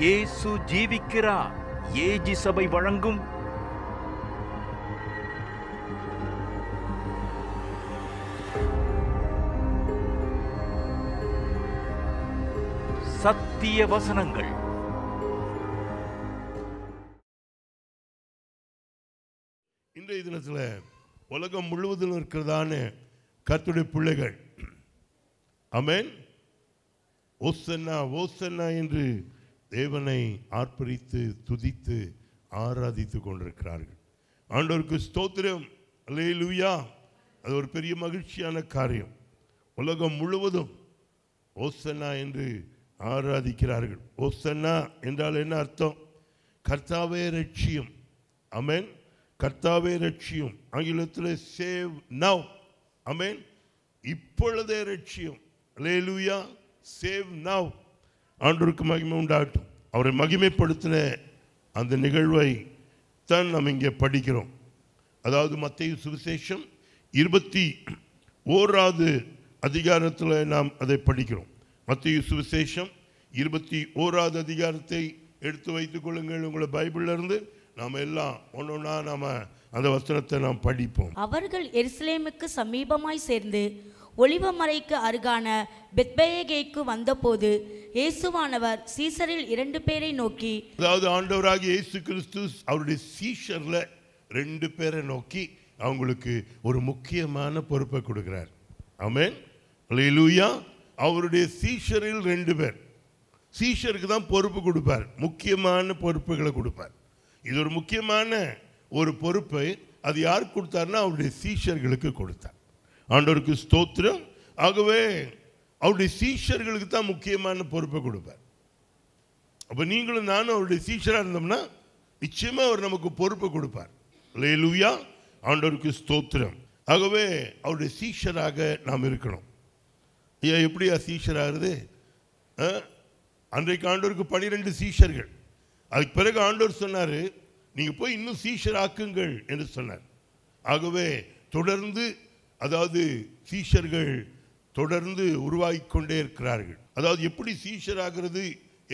இயேசு ஜீவிக்கிறார் ஏஜி சபை வழங்கும் சத்திய வசனங்கள் இன்றைய தினத்தில் உலகம் முழுவதும் இருக்கிறதான கத்துடைய பிள்ளைகள் அமேன் ஓசன்னா ஓசன்னா என்று தேவனை ஆர்ப்பரித்து துதித்து ஆராதித்து கொண்டிருக்கிறார்கள் ஆண்டோருக்கு ஸ்தோத்திரம் அல்லே லூயா அது ஒரு பெரிய மகிழ்ச்சியான காரியம் உலகம் முழுவதும் ஓசன்னா என்று ஆராதிக்கிறார்கள் ஓசன்னா என்றால் என்ன அர்த்தம் கர்த்தாவே ரட்சியம் அமேன் கர்த்தாவே ரட்சியம் ஆங்கிலத்தில் சேவ் நவ் அமேன் இப்பொழுதே ரட்சியம் லூயா சேவ் நவ் ஆண்டோருக்கு மகிமை உண்டாகட்டும் அவரை மகிமைப்படுத்தின அந்த நிகழ்வை தான் நம்ம இங்கே படிக்கிறோம் அதாவது மத்திய சுவிசேஷம் இருபத்தி ஓராவது அதிகாரத்தில் நாம் அதை படிக்கிறோம் மத்திய சுவிசேஷம் இருபத்தி ஓராவது அதிகாரத்தை எடுத்து வைத்து கொள்ளுங்கள் உங்களை பைபிள்லேருந்து நாம் எல்லாம் ஒன்றொன்னா நாம் அந்த வசனத்தை நாம் படிப்போம் அவர்கள் எருசலேமுக்கு சமீபமாய் சேர்ந்து ஒளிவமறைக்கு அருகான பெத்பேகேக்கு வந்தபோது இயேசுவானவர் சீசரில் இரண்டு பேரை நோக்கி அதாவது ஆண்டவராக இயேசு கிறிஸ்து அவருடைய சீஷரில் ரெண்டு பேரை நோக்கி அவங்களுக்கு ஒரு முக்கியமான பொறுப்பை கொடுக்குறார் அமேன் லூயா அவருடைய சீஷரில் ரெண்டு பேர் சீஷருக்கு தான் பொறுப்பு கொடுப்பார் முக்கியமான பொறுப்புகளை கொடுப்பார் இது ஒரு முக்கியமான ஒரு பொறுப்பை அது யார் கொடுத்தாருன்னா அவருடைய சீஷர்களுக்கு கொடுத்தார் ஆண்டவருக்கு ஸ்தோத்திரம் ஆகவே அவருடைய சீஷர்களுக்கு தான் முக்கியமான பொறுப்பை கொடுப்பார் அப்போ நீங்களும் நானும் அவருடைய சீஷராக இருந்தோம்னா நிச்சயமாக அவர் நமக்கு பொறுப்பை கொடுப்பார் லேலுயா ஆண்டவருக்கு ஸ்தோத்திரம் ஆகவே அவருடைய சீஷராக நாம் இருக்கணும் ஐயா எப்படியா சீஷராகிறது அன்றைக்கு ஆண்டோருக்கு பனிரெண்டு சீஷர்கள் அதுக்கு பிறகு ஆண்டோர் சொன்னார் நீங்கள் போய் இன்னும் சீஷராக்குங்கள் என்று சொன்னார் ஆகவே தொடர்ந்து அதாவது சீஷர்கள் தொடர்ந்து உருவாகி கொண்டே இருக்கிறார்கள் அதாவது எப்படி சீஷர் ஆகிறது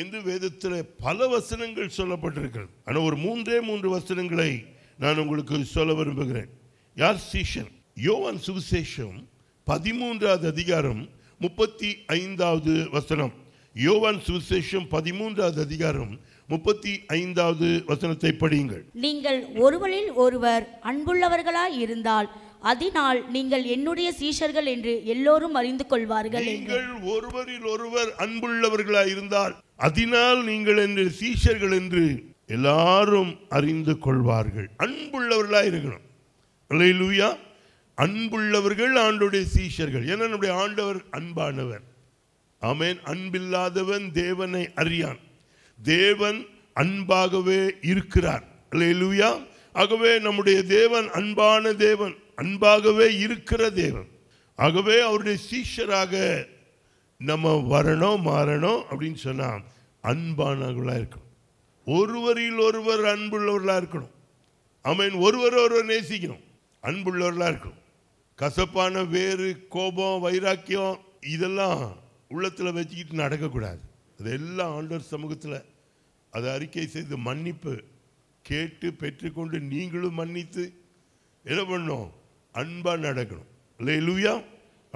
என்று வேதத்தில் பல வசனங்கள் சொல்லப்பட்டிருக்கிறது ஆனால் ஒரு மூன்றே மூன்று வசனங்களை நான் உங்களுக்கு சொல்ல விரும்புகிறேன் யார் சீஷன் யோவான் சுவிசேஷம் பதிமூன்றாவது அதிகாரம் முப்பத்தி ஐந்தாவது வசனம் யோவான் சுவிசேஷம் பதிமூன்றாவது அதிகாரம் முப்பத்தி ஐந்தாவது வசனத்தை படியுங்கள் நீங்கள் ஒருவரில் ஒருவர் அன்புள்ளவர்களாய் இருந்தால் அதனால் நீங்கள் என்னுடைய சீஷர்கள் என்று எல்லோரும் அறிந்து கொள்வார்கள் நீங்கள் ஒருவரில் ஒருவர் அன்புள்ளவர்களாய் இருந்தால் அதனால் நீங்கள் என்று சீஷர்கள் என்று எல்லாரும் அறிந்து கொள்வார்கள் அன்புள்ளவர்களாக இருக்கணும் லூயா அன்புள்ளவர்கள் ஆண்டுடைய சீஷர்கள் என நம்முடைய ஆண்டவர் அன்பானவர் ஆமேன் அன்பில்லாதவன் தேவனை அறியான் தேவன் அன்பாகவே இருக்கிறார் லூயா ஆகவே நம்முடைய தேவன் அன்பான தேவன் அன்பாகவே இருக்கிற தேவன் ஆகவே அவருடைய சீஷராக நம்ம வரணும் மாறணும் அப்படின்னு சொன்னால் அன்பானவர்களாக இருக்கணும் ஒருவரில் ஒருவர் அன்புள்ளவர்களாக இருக்கணும் ஆமீன் ஒருவர் ஒருவர் நேசிக்கணும் அன்புள்ளவர்களாக இருக்கணும் கசப்பான வேறு கோபம் வைராக்கியம் இதெல்லாம் உள்ளத்தில் வச்சுக்கிட்டு நடக்கக்கூடாது அதெல்லாம் ஆண்டோர் சமூகத்தில் அதை அறிக்கை செய்து மன்னிப்பு கேட்டு பெற்றுக்கொண்டு நீங்களும் மன்னித்து என்ன பண்ணோம் அன்பாக நடக்கணும் இல்லை லூயா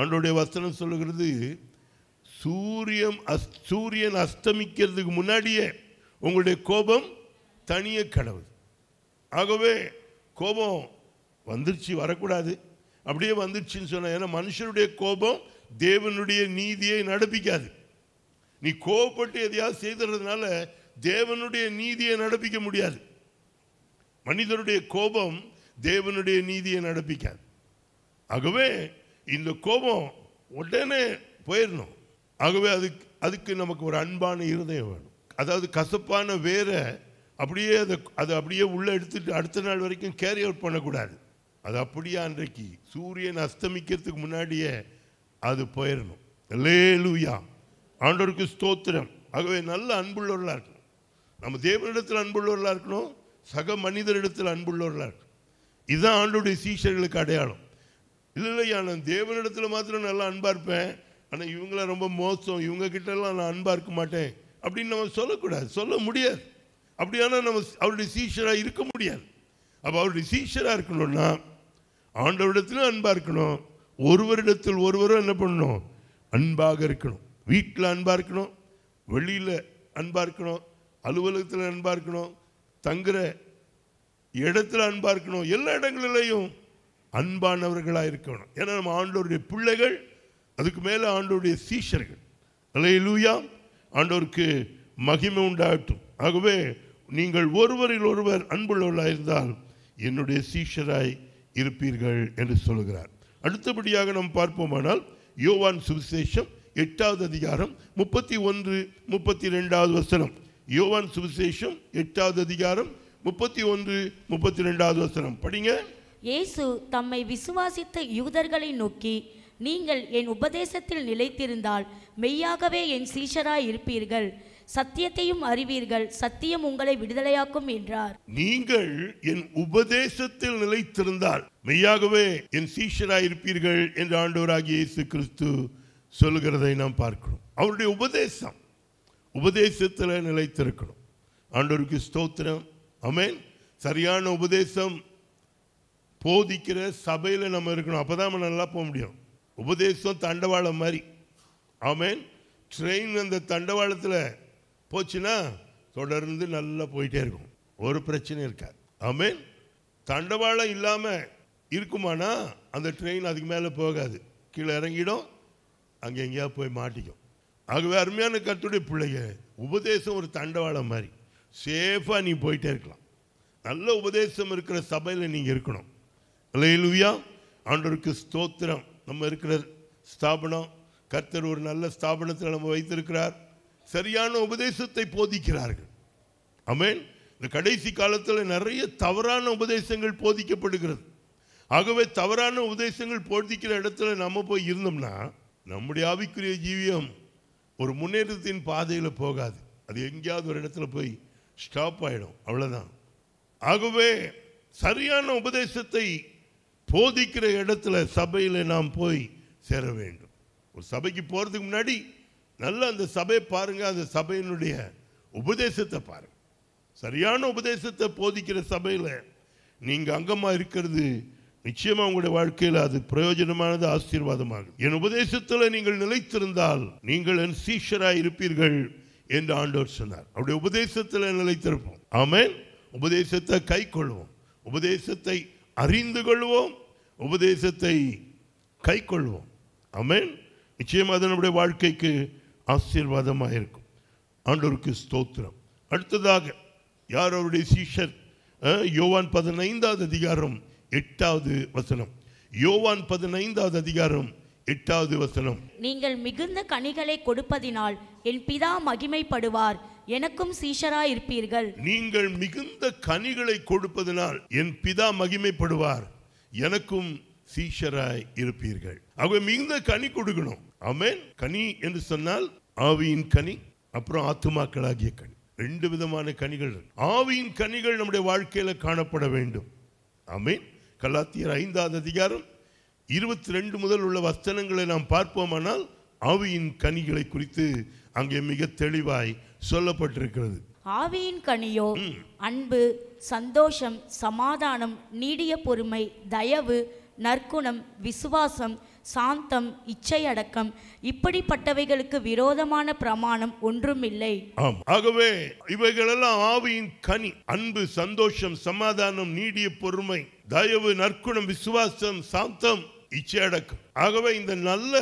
அன்றோடைய வசனம் சொல்லுகிறது சூரியன் அஸ் சூரியன் அஸ்தமிக்கிறதுக்கு முன்னாடியே உங்களுடைய கோபம் தனிய கடவுள் ஆகவே கோபம் வந்துருச்சு வரக்கூடாது அப்படியே வந்துருச்சுன்னு சொன்ன ஏன்னா மனுஷனுடைய கோபம் தேவனுடைய நீதியை நடப்பிக்காது நீ கோபப்பட்டு எதையாவது செய்துறதுனால தேவனுடைய நீதியை நடப்பிக்க முடியாது மனிதனுடைய கோபம் தேவனுடைய நீதியை நடப்பிக்காது ஆகவே இந்த கோபம் உடனே போயிடணும் ஆகவே அதுக்கு அதுக்கு நமக்கு ஒரு அன்பான இருதயம் வேணும் அதாவது கசப்பான வேரை அப்படியே அதை அதை அப்படியே உள்ளே எடுத்துட்டு அடுத்த நாள் வரைக்கும் கேரி அவுட் பண்ணக்கூடாது அது அப்படியே அன்றைக்கு சூரியன் அஸ்தமிக்கிறதுக்கு முன்னாடியே அது போயிடணும் லேலுயா ஆண்டோருக்கு ஸ்தோத்திரம் ஆகவே நல்ல அன்புள்ளவர்களாக இருக்கணும் நம்ம தேவனிடத்தில் அன்புள்ளவர்களாக இருக்கணும் சக மனிதரிடத்தில் அன்புள்ளவர்களாக இருக்கணும் இதுதான் ஆண்டோடைய சீஷர்களுக்கு அடையாளம் இல்லை இல்லையா நான் தேவனிடத்தில் மாத்திரம் நல்லா அன்பாக இருப்பேன் ஆனால் இவங்கள ரொம்ப மோசம் இவங்க கிட்டலாம் நான் அன்பாக இருக்க மாட்டேன் அப்படின்னு நம்ம சொல்லக்கூடாது சொல்ல முடியாது அப்படியானா நம்ம அவருடைய சீஷராக இருக்க முடியாது அப்போ அவருடைய சீஷராக இருக்கணும்னா ஆண்டவரிடத்திலும் அன்பாக இருக்கணும் ஒருவரிடத்தில் ஒருவரும் என்ன பண்ணணும் அன்பாக இருக்கணும் வீட்டில் அன்பாக இருக்கணும் வெளியில் அன்பாக இருக்கணும் அலுவலகத்தில் அன்பாக இருக்கணும் தங்குற இடத்துல அன்பாக இருக்கணும் எல்லா இடங்களிலையும் அன்பானவர்களாக இருக்கணும் ஏன்னா நம்ம ஆண்டோருடைய பிள்ளைகள் அதுக்கு மேலே ஆண்டோருடைய சீஷர்கள் லூயா ஆண்டோருக்கு மகிமை உண்டாகட்டும் ஆகவே நீங்கள் ஒருவரில் ஒருவர் அன்புள்ளவர்களாக இருந்தால் என்னுடைய சீஷராய் இருப்பீர்கள் என்று சொல்கிறார் அடுத்தபடியாக நாம் பார்ப்போமானால் யோவான் சுவிசேஷம் எட்டாவது அதிகாரம் முப்பத்தி ஒன்று முப்பத்தி ரெண்டாவது வசனம் யோவான் சுவிசேஷம் எட்டாவது அதிகாரம் முப்பத்தி ஒன்று முப்பத்தி ரெண்டாவது வசனம் படிங்க இயேசு தம்மை விசுவாசித்த யூதர்களை நோக்கி நீங்கள் என் உபதேசத்தில் நிலைத்திருந்தால் மெய்யாகவே என் சீஷராய் இருப்பீர்கள் சத்தியத்தையும் அறிவீர்கள் சத்தியம் உங்களை விடுதலையாக்கும் என்றார் நீங்கள் என் உபதேசத்தில் நிலைத்திருந்தால் மெய்யாகவே என் சீஷராய் இருப்பீர்கள் என்று ஆண்டவராகிய இயேசு கிறிஸ்து சொல்லுகிறதை நாம் பார்க்கிறோம் அவருடைய உபதேசம் உபதேசத்தில் நிலைத்திருக்கணும் ஆண்டோருக்கு ஸ்தோத்திரம் அமேன் சரியான உபதேசம் போதிக்கிற சபையில் நம்ம இருக்கணும் அப்போ தான் நம்ம நல்லா போக முடியும் உபதேசம் தண்டவாளம் மாதிரி ஆமேன் ட்ரெயின் அந்த தண்டவாளத்தில் போச்சுன்னா தொடர்ந்து நல்லா போயிட்டே இருக்கும் ஒரு பிரச்சனையும் இருக்காது ஆமேன் தண்டவாளம் இல்லாமல் இருக்குமானா அந்த ட்ரெயின் அதுக்கு மேலே போகாது கீழே இறங்கிடும் அங்கே எங்கேயா போய் மாட்டிக்கும் ஆகவே அருமையான கத்துடைய பிள்ளைங்க உபதேசம் ஒரு தண்டவாளம் மாதிரி சேஃபாக நீ போயிட்டே இருக்கலாம் நல்ல உபதேசம் இருக்கிற சபையில் நீங்கள் இருக்கணும் அலையிலுவியா ஆண்டோருக்கு ஸ்தோத்திரம் நம்ம இருக்கிற ஸ்தாபனம் கர்த்தர் ஒரு நல்ல ஸ்தாபனத்தில் நம்ம வைத்திருக்கிறார் சரியான உபதேசத்தை போதிக்கிறார்கள் அமேன் இந்த கடைசி காலத்தில் நிறைய தவறான உபதேசங்கள் போதிக்கப்படுகிறது ஆகவே தவறான உபதேசங்கள் போதிக்கிற இடத்துல நம்ம போய் இருந்தோம்னா நம்முடைய ஆவிக்குரிய ஜீவியம் ஒரு முன்னேற்றத்தின் பாதையில் போகாது அது எங்கேயாவது ஒரு இடத்துல போய் ஸ்டாப் ஆகிடும் அவ்வளோதான் ஆகவே சரியான உபதேசத்தை போதிக்கிற இடத்துல சபையில் நாம் போய் சேர வேண்டும் ஒரு சபைக்கு போகிறதுக்கு முன்னாடி நல்லா அந்த சபையை பாருங்கள் அந்த சபையினுடைய உபதேசத்தை பாருங்கள் சரியான உபதேசத்தை போதிக்கிற சபையில் நீங்கள் அங்கமாக இருக்கிறது நிச்சயமாக உங்களுடைய வாழ்க்கையில் அது பிரயோஜனமானது ஆசீர்வாதமாகும் என் உபதேசத்தில் நீங்கள் நிலைத்திருந்தால் நீங்கள் என் சீஷராக இருப்பீர்கள் என்று ஆண்டவர் சொன்னார் அவருடைய உபதேசத்தில் நிலைத்திருப்போம் ஆமேன் உபதேசத்தை கை கொள்வோம் உபதேசத்தை அறிந்து கொள்வோம் உபதேசத்தை கை கொள்வோம் அமேன் நிச்சயம் அது நம்முடைய வாழ்க்கைக்கு ஆசீர்வாதமாக இருக்கும் ஆண்டோருக்கு ஸ்தோத்திரம் அடுத்ததாக யார் அவருடைய சீஷர் யோவான் பதினைந்தாவது அதிகாரம் எட்டாவது வசனம் யோவான் பதினைந்தாவது அதிகாரம் எட்டாவது வசனம் நீங்கள் மிகுந்த கனிகளை கொடுப்பதினால் என் பிதா மகிமைப்படுவார் எனக்கும் சீஷராய் இருப்பீர்கள் நீங்கள் மிகுந்த கனிகளை கொடுப்பதனால் என் பிதா மகிமைப்படுவார் எனக்கும் சீஷராய் இருப்பீர்கள் அவ மிகுந்த கனி கொடுக்கணும் ஆமேன் கனி என்று சொன்னால் ஆவியின் கனி அப்புறம் ஆத்துமாக்களாகிய கனி ரெண்டு விதமான கனிகள் ஆவியின் கனிகள் நம்முடைய வாழ்க்கையில் காணப்பட வேண்டும் அமீன் கலாத்தியர் ஐந்தாவது அதிகாரம் இருபத்தி ரெண்டு முதல் உள்ள வசனங்களை நாம் பார்ப்போமானால் ஆவியின் கனிகளை குறித்து அங்கே மிக தெளிவாய் சொல்லப்பட்டிருக்கிறது ஆவியின் கனியோ அன்பு சந்தோஷம் சமாதானம் நீடிய பொறுமை தயவு நற்குணம் விசுவாசம் சாந்தம் இச்சை அடக்கம் இப்படிப்பட்டவைகளுக்கு விரோதமான பிரமாணம் ஒன்றும் இல்லை ஆகவே இவைகளெல்லாம் ஆவியின் கனி அன்பு சந்தோஷம் சமாதானம் நீடிய பொறுமை தயவு நற்குணம் விசுவாசம் சாந்தம் இச்சை அடக்கம் ஆகவே இந்த நல்ல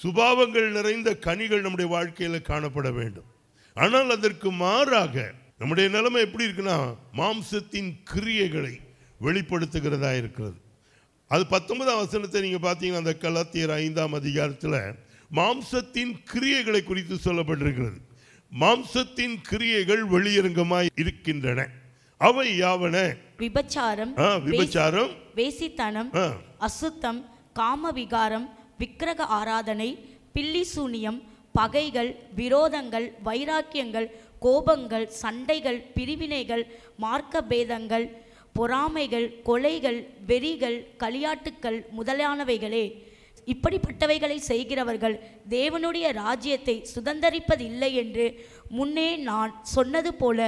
சுபாவங்கள் நிறைந்த கனிகள் நம்முடைய வாழ்க்கையில் காணப்பட வேண்டும் ஆனால் அதற்கு மாறாக நம்முடைய நிலைமை எப்படி இருக்குன்னா மாம்சத்தின் கிரியைகளை வெளிப்படுத்துகிறதா இருக்கிறது அது பத்தொன்பதாம் வசனத்தை நீங்கள் பார்த்தீங்கன்னா அந்த கலாத்தியர் ஐந்தாம் அதிகாரத்தில் மாம்சத்தின் கிரியைகளை குறித்து சொல்லப்பட்டிருக்கிறது மாம்சத்தின் கிரியைகள் வெளியரங்கமாய் இருக்கின்றன அவை யாவன விபச்சாரம் விபச்சாரம் வேசித்தனம் அசுத்தம் காம விகாரம் விக்கிரக ஆராதனை பில்லி சூனியம் பகைகள் விரோதங்கள் வைராக்கியங்கள் கோபங்கள் சண்டைகள் பிரிவினைகள் மார்க்க பேதங்கள் பொறாமைகள் கொலைகள் வெறிகள் களியாட்டுக்கள் முதலானவைகளே இப்படிப்பட்டவைகளை செய்கிறவர்கள் தேவனுடைய ராஜ்யத்தை சுதந்திரிப்பதில்லை என்று முன்னே நான் சொன்னது போல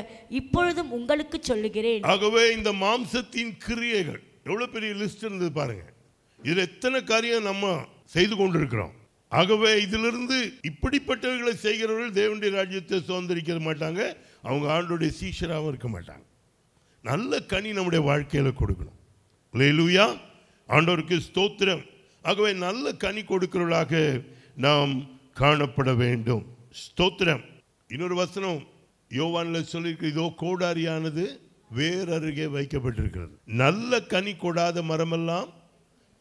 இப்பொழுதும் உங்களுக்கு சொல்லுகிறேன் ஆகவே இந்த மாம்சத்தின் கிரியைகள் எவ்வளவு பெரிய லிஸ்ட் இருந்தது பாருங்க இது எத்தனை காரியம் நம்ம செய்து கொண்டிருக்கிறோம் ஆகவே இதிலிருந்து இப்படிப்பட்டவர்களை செய்கிறவர்கள் தேவனுடைய ராஜ்யத்தை சுதந்திரிக்க மாட்டாங்க அவங்க ஆண்டுடைய சீஷராகவும் இருக்க மாட்டாங்க நல்ல கனி நம்முடைய வாழ்க்கையில் கொடுக்கணும் லேலூயா ஆண்டோருக்கு ஸ்தோத்திரம் ஆகவே நல்ல கனி கொடுக்கிறவர்களாக நாம் காணப்பட வேண்டும் ஸ்தோத்திரம் இன்னொரு வசனம் யோவானில் சொல்லியிருக்க இதோ கோடாரியானது வேர் அருகே வைக்கப்பட்டிருக்கிறது நல்ல கனி கொடாத மரமெல்லாம்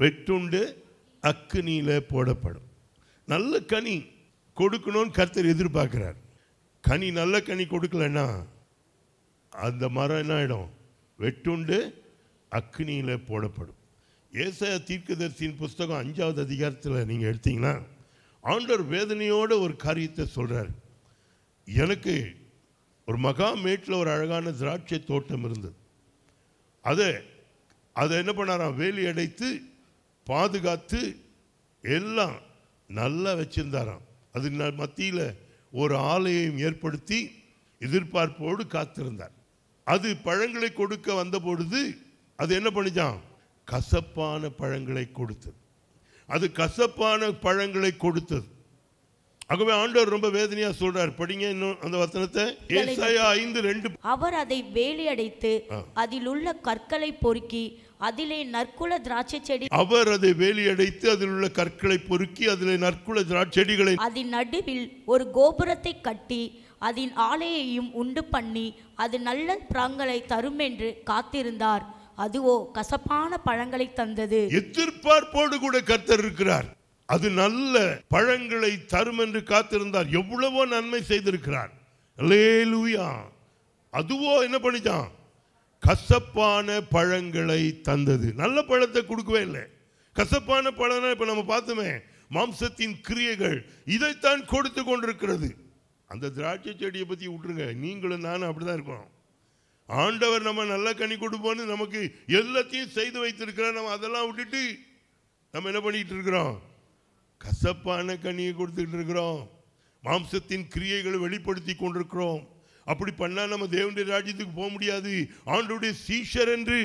வெட்டுண்டு அக்குனியில் போடப்படும் நல்ல கனி கொடுக்கணும்னு கர்த்தர் எதிர்பார்க்குறார் கனி நல்ல கனி கொடுக்கலன்னா அந்த மரம் என்ன ஆகிடும் வெட்டுண்டு அக்னியில் போடப்படும் ஏச தீர்க்கதரிசியின் புஸ்தகம் அஞ்சாவது அதிகாரத்தில் நீங்கள் எடுத்தீங்கன்னா ஆண்டவர் வேதனையோடு ஒரு காரியத்தை சொல்கிறார் எனக்கு ஒரு மகா மேட்டில் ஒரு அழகான திராட்சை தோட்டம் இருந்தது அதை அதை என்ன பண்ணாராம் வேலி அடைத்து பாதுகாத்து எல்லாம் நல்லா வச்சுருந்தாராம் அது மத்தியில் ஒரு ஆலயம் ஏற்படுத்தி எதிர்பார்ப்போடு காத்திருந்தார் அது பழங்களை கொடுக்க வந்த பொழுது அது என்ன பண்ணிச்சான் கசப்பான பழங்களை கொடுத்தது அது கசப்பான பழங்களை கொடுத்தது ஆகவே ஆண்டவர் ரொம்ப வேதனையா சொல்றார் படிங்க இன்னும் அந்த வசனத்தை ஏசாயா ஐந்து ரெண்டு அவர் அதை வேலையடைத்து அதில் உள்ள கற்களை பொறுக்கி அதிலே நற்குல திராட்சை செடி அவர் அதை வேலியடைத்து அதில் உள்ள கற்களை பொறுக்கி அதிலே நற்குல திராட்சை செடிகளை அதன் நடுவில் ஒரு கோபுரத்தை கட்டி அதன் ஆலையையும் உண்டு பண்ணி அது நல்ல பிராங்களை தரும் என்று காத்திருந்தார் அதுவோ கசப்பான பழங்களை தந்தது எதிர்பார்ப்போடு கூட கர்த்தர் இருக்கிறார் அது நல்ல பழங்களை தரும் என்று காத்திருந்தார் எவ்வளவோ நன்மை செய்திருக்கிறார் அதுவோ என்ன பண்ணிச்சான் கசப்பான பழங்களை தந்தது நல்ல பழத்தை கொடுக்கவே இல்லை கசப்பான பழம்னா இப்போ நம்ம பார்த்தோமே மாம்சத்தின் கிரியைகள் இதைத்தான் கொடுத்து கொண்டிருக்கிறது அந்த திராட்சை செடியை பற்றி விட்டுருங்க நீங்களும் நானும் அப்படி தான் இருக்கோம் ஆண்டவர் நம்ம நல்லா கனி கொடுப்போம்னு நமக்கு எல்லாத்தையும் செய்து வைத்திருக்கிற நம்ம அதெல்லாம் விட்டுட்டு நம்ம என்ன பண்ணிகிட்டு இருக்கிறோம் கசப்பான கனியை கொடுத்துக்கிட்டு இருக்கிறோம் மாம்சத்தின் கிரியைகளை வெளிப்படுத்தி கொண்டிருக்கிறோம் அப்படி பண்ணால் நம்ம தேவனுடைய ராஜ்யத்துக்கு போக முடியாது ஆண்டுடைய சீஷர் என்று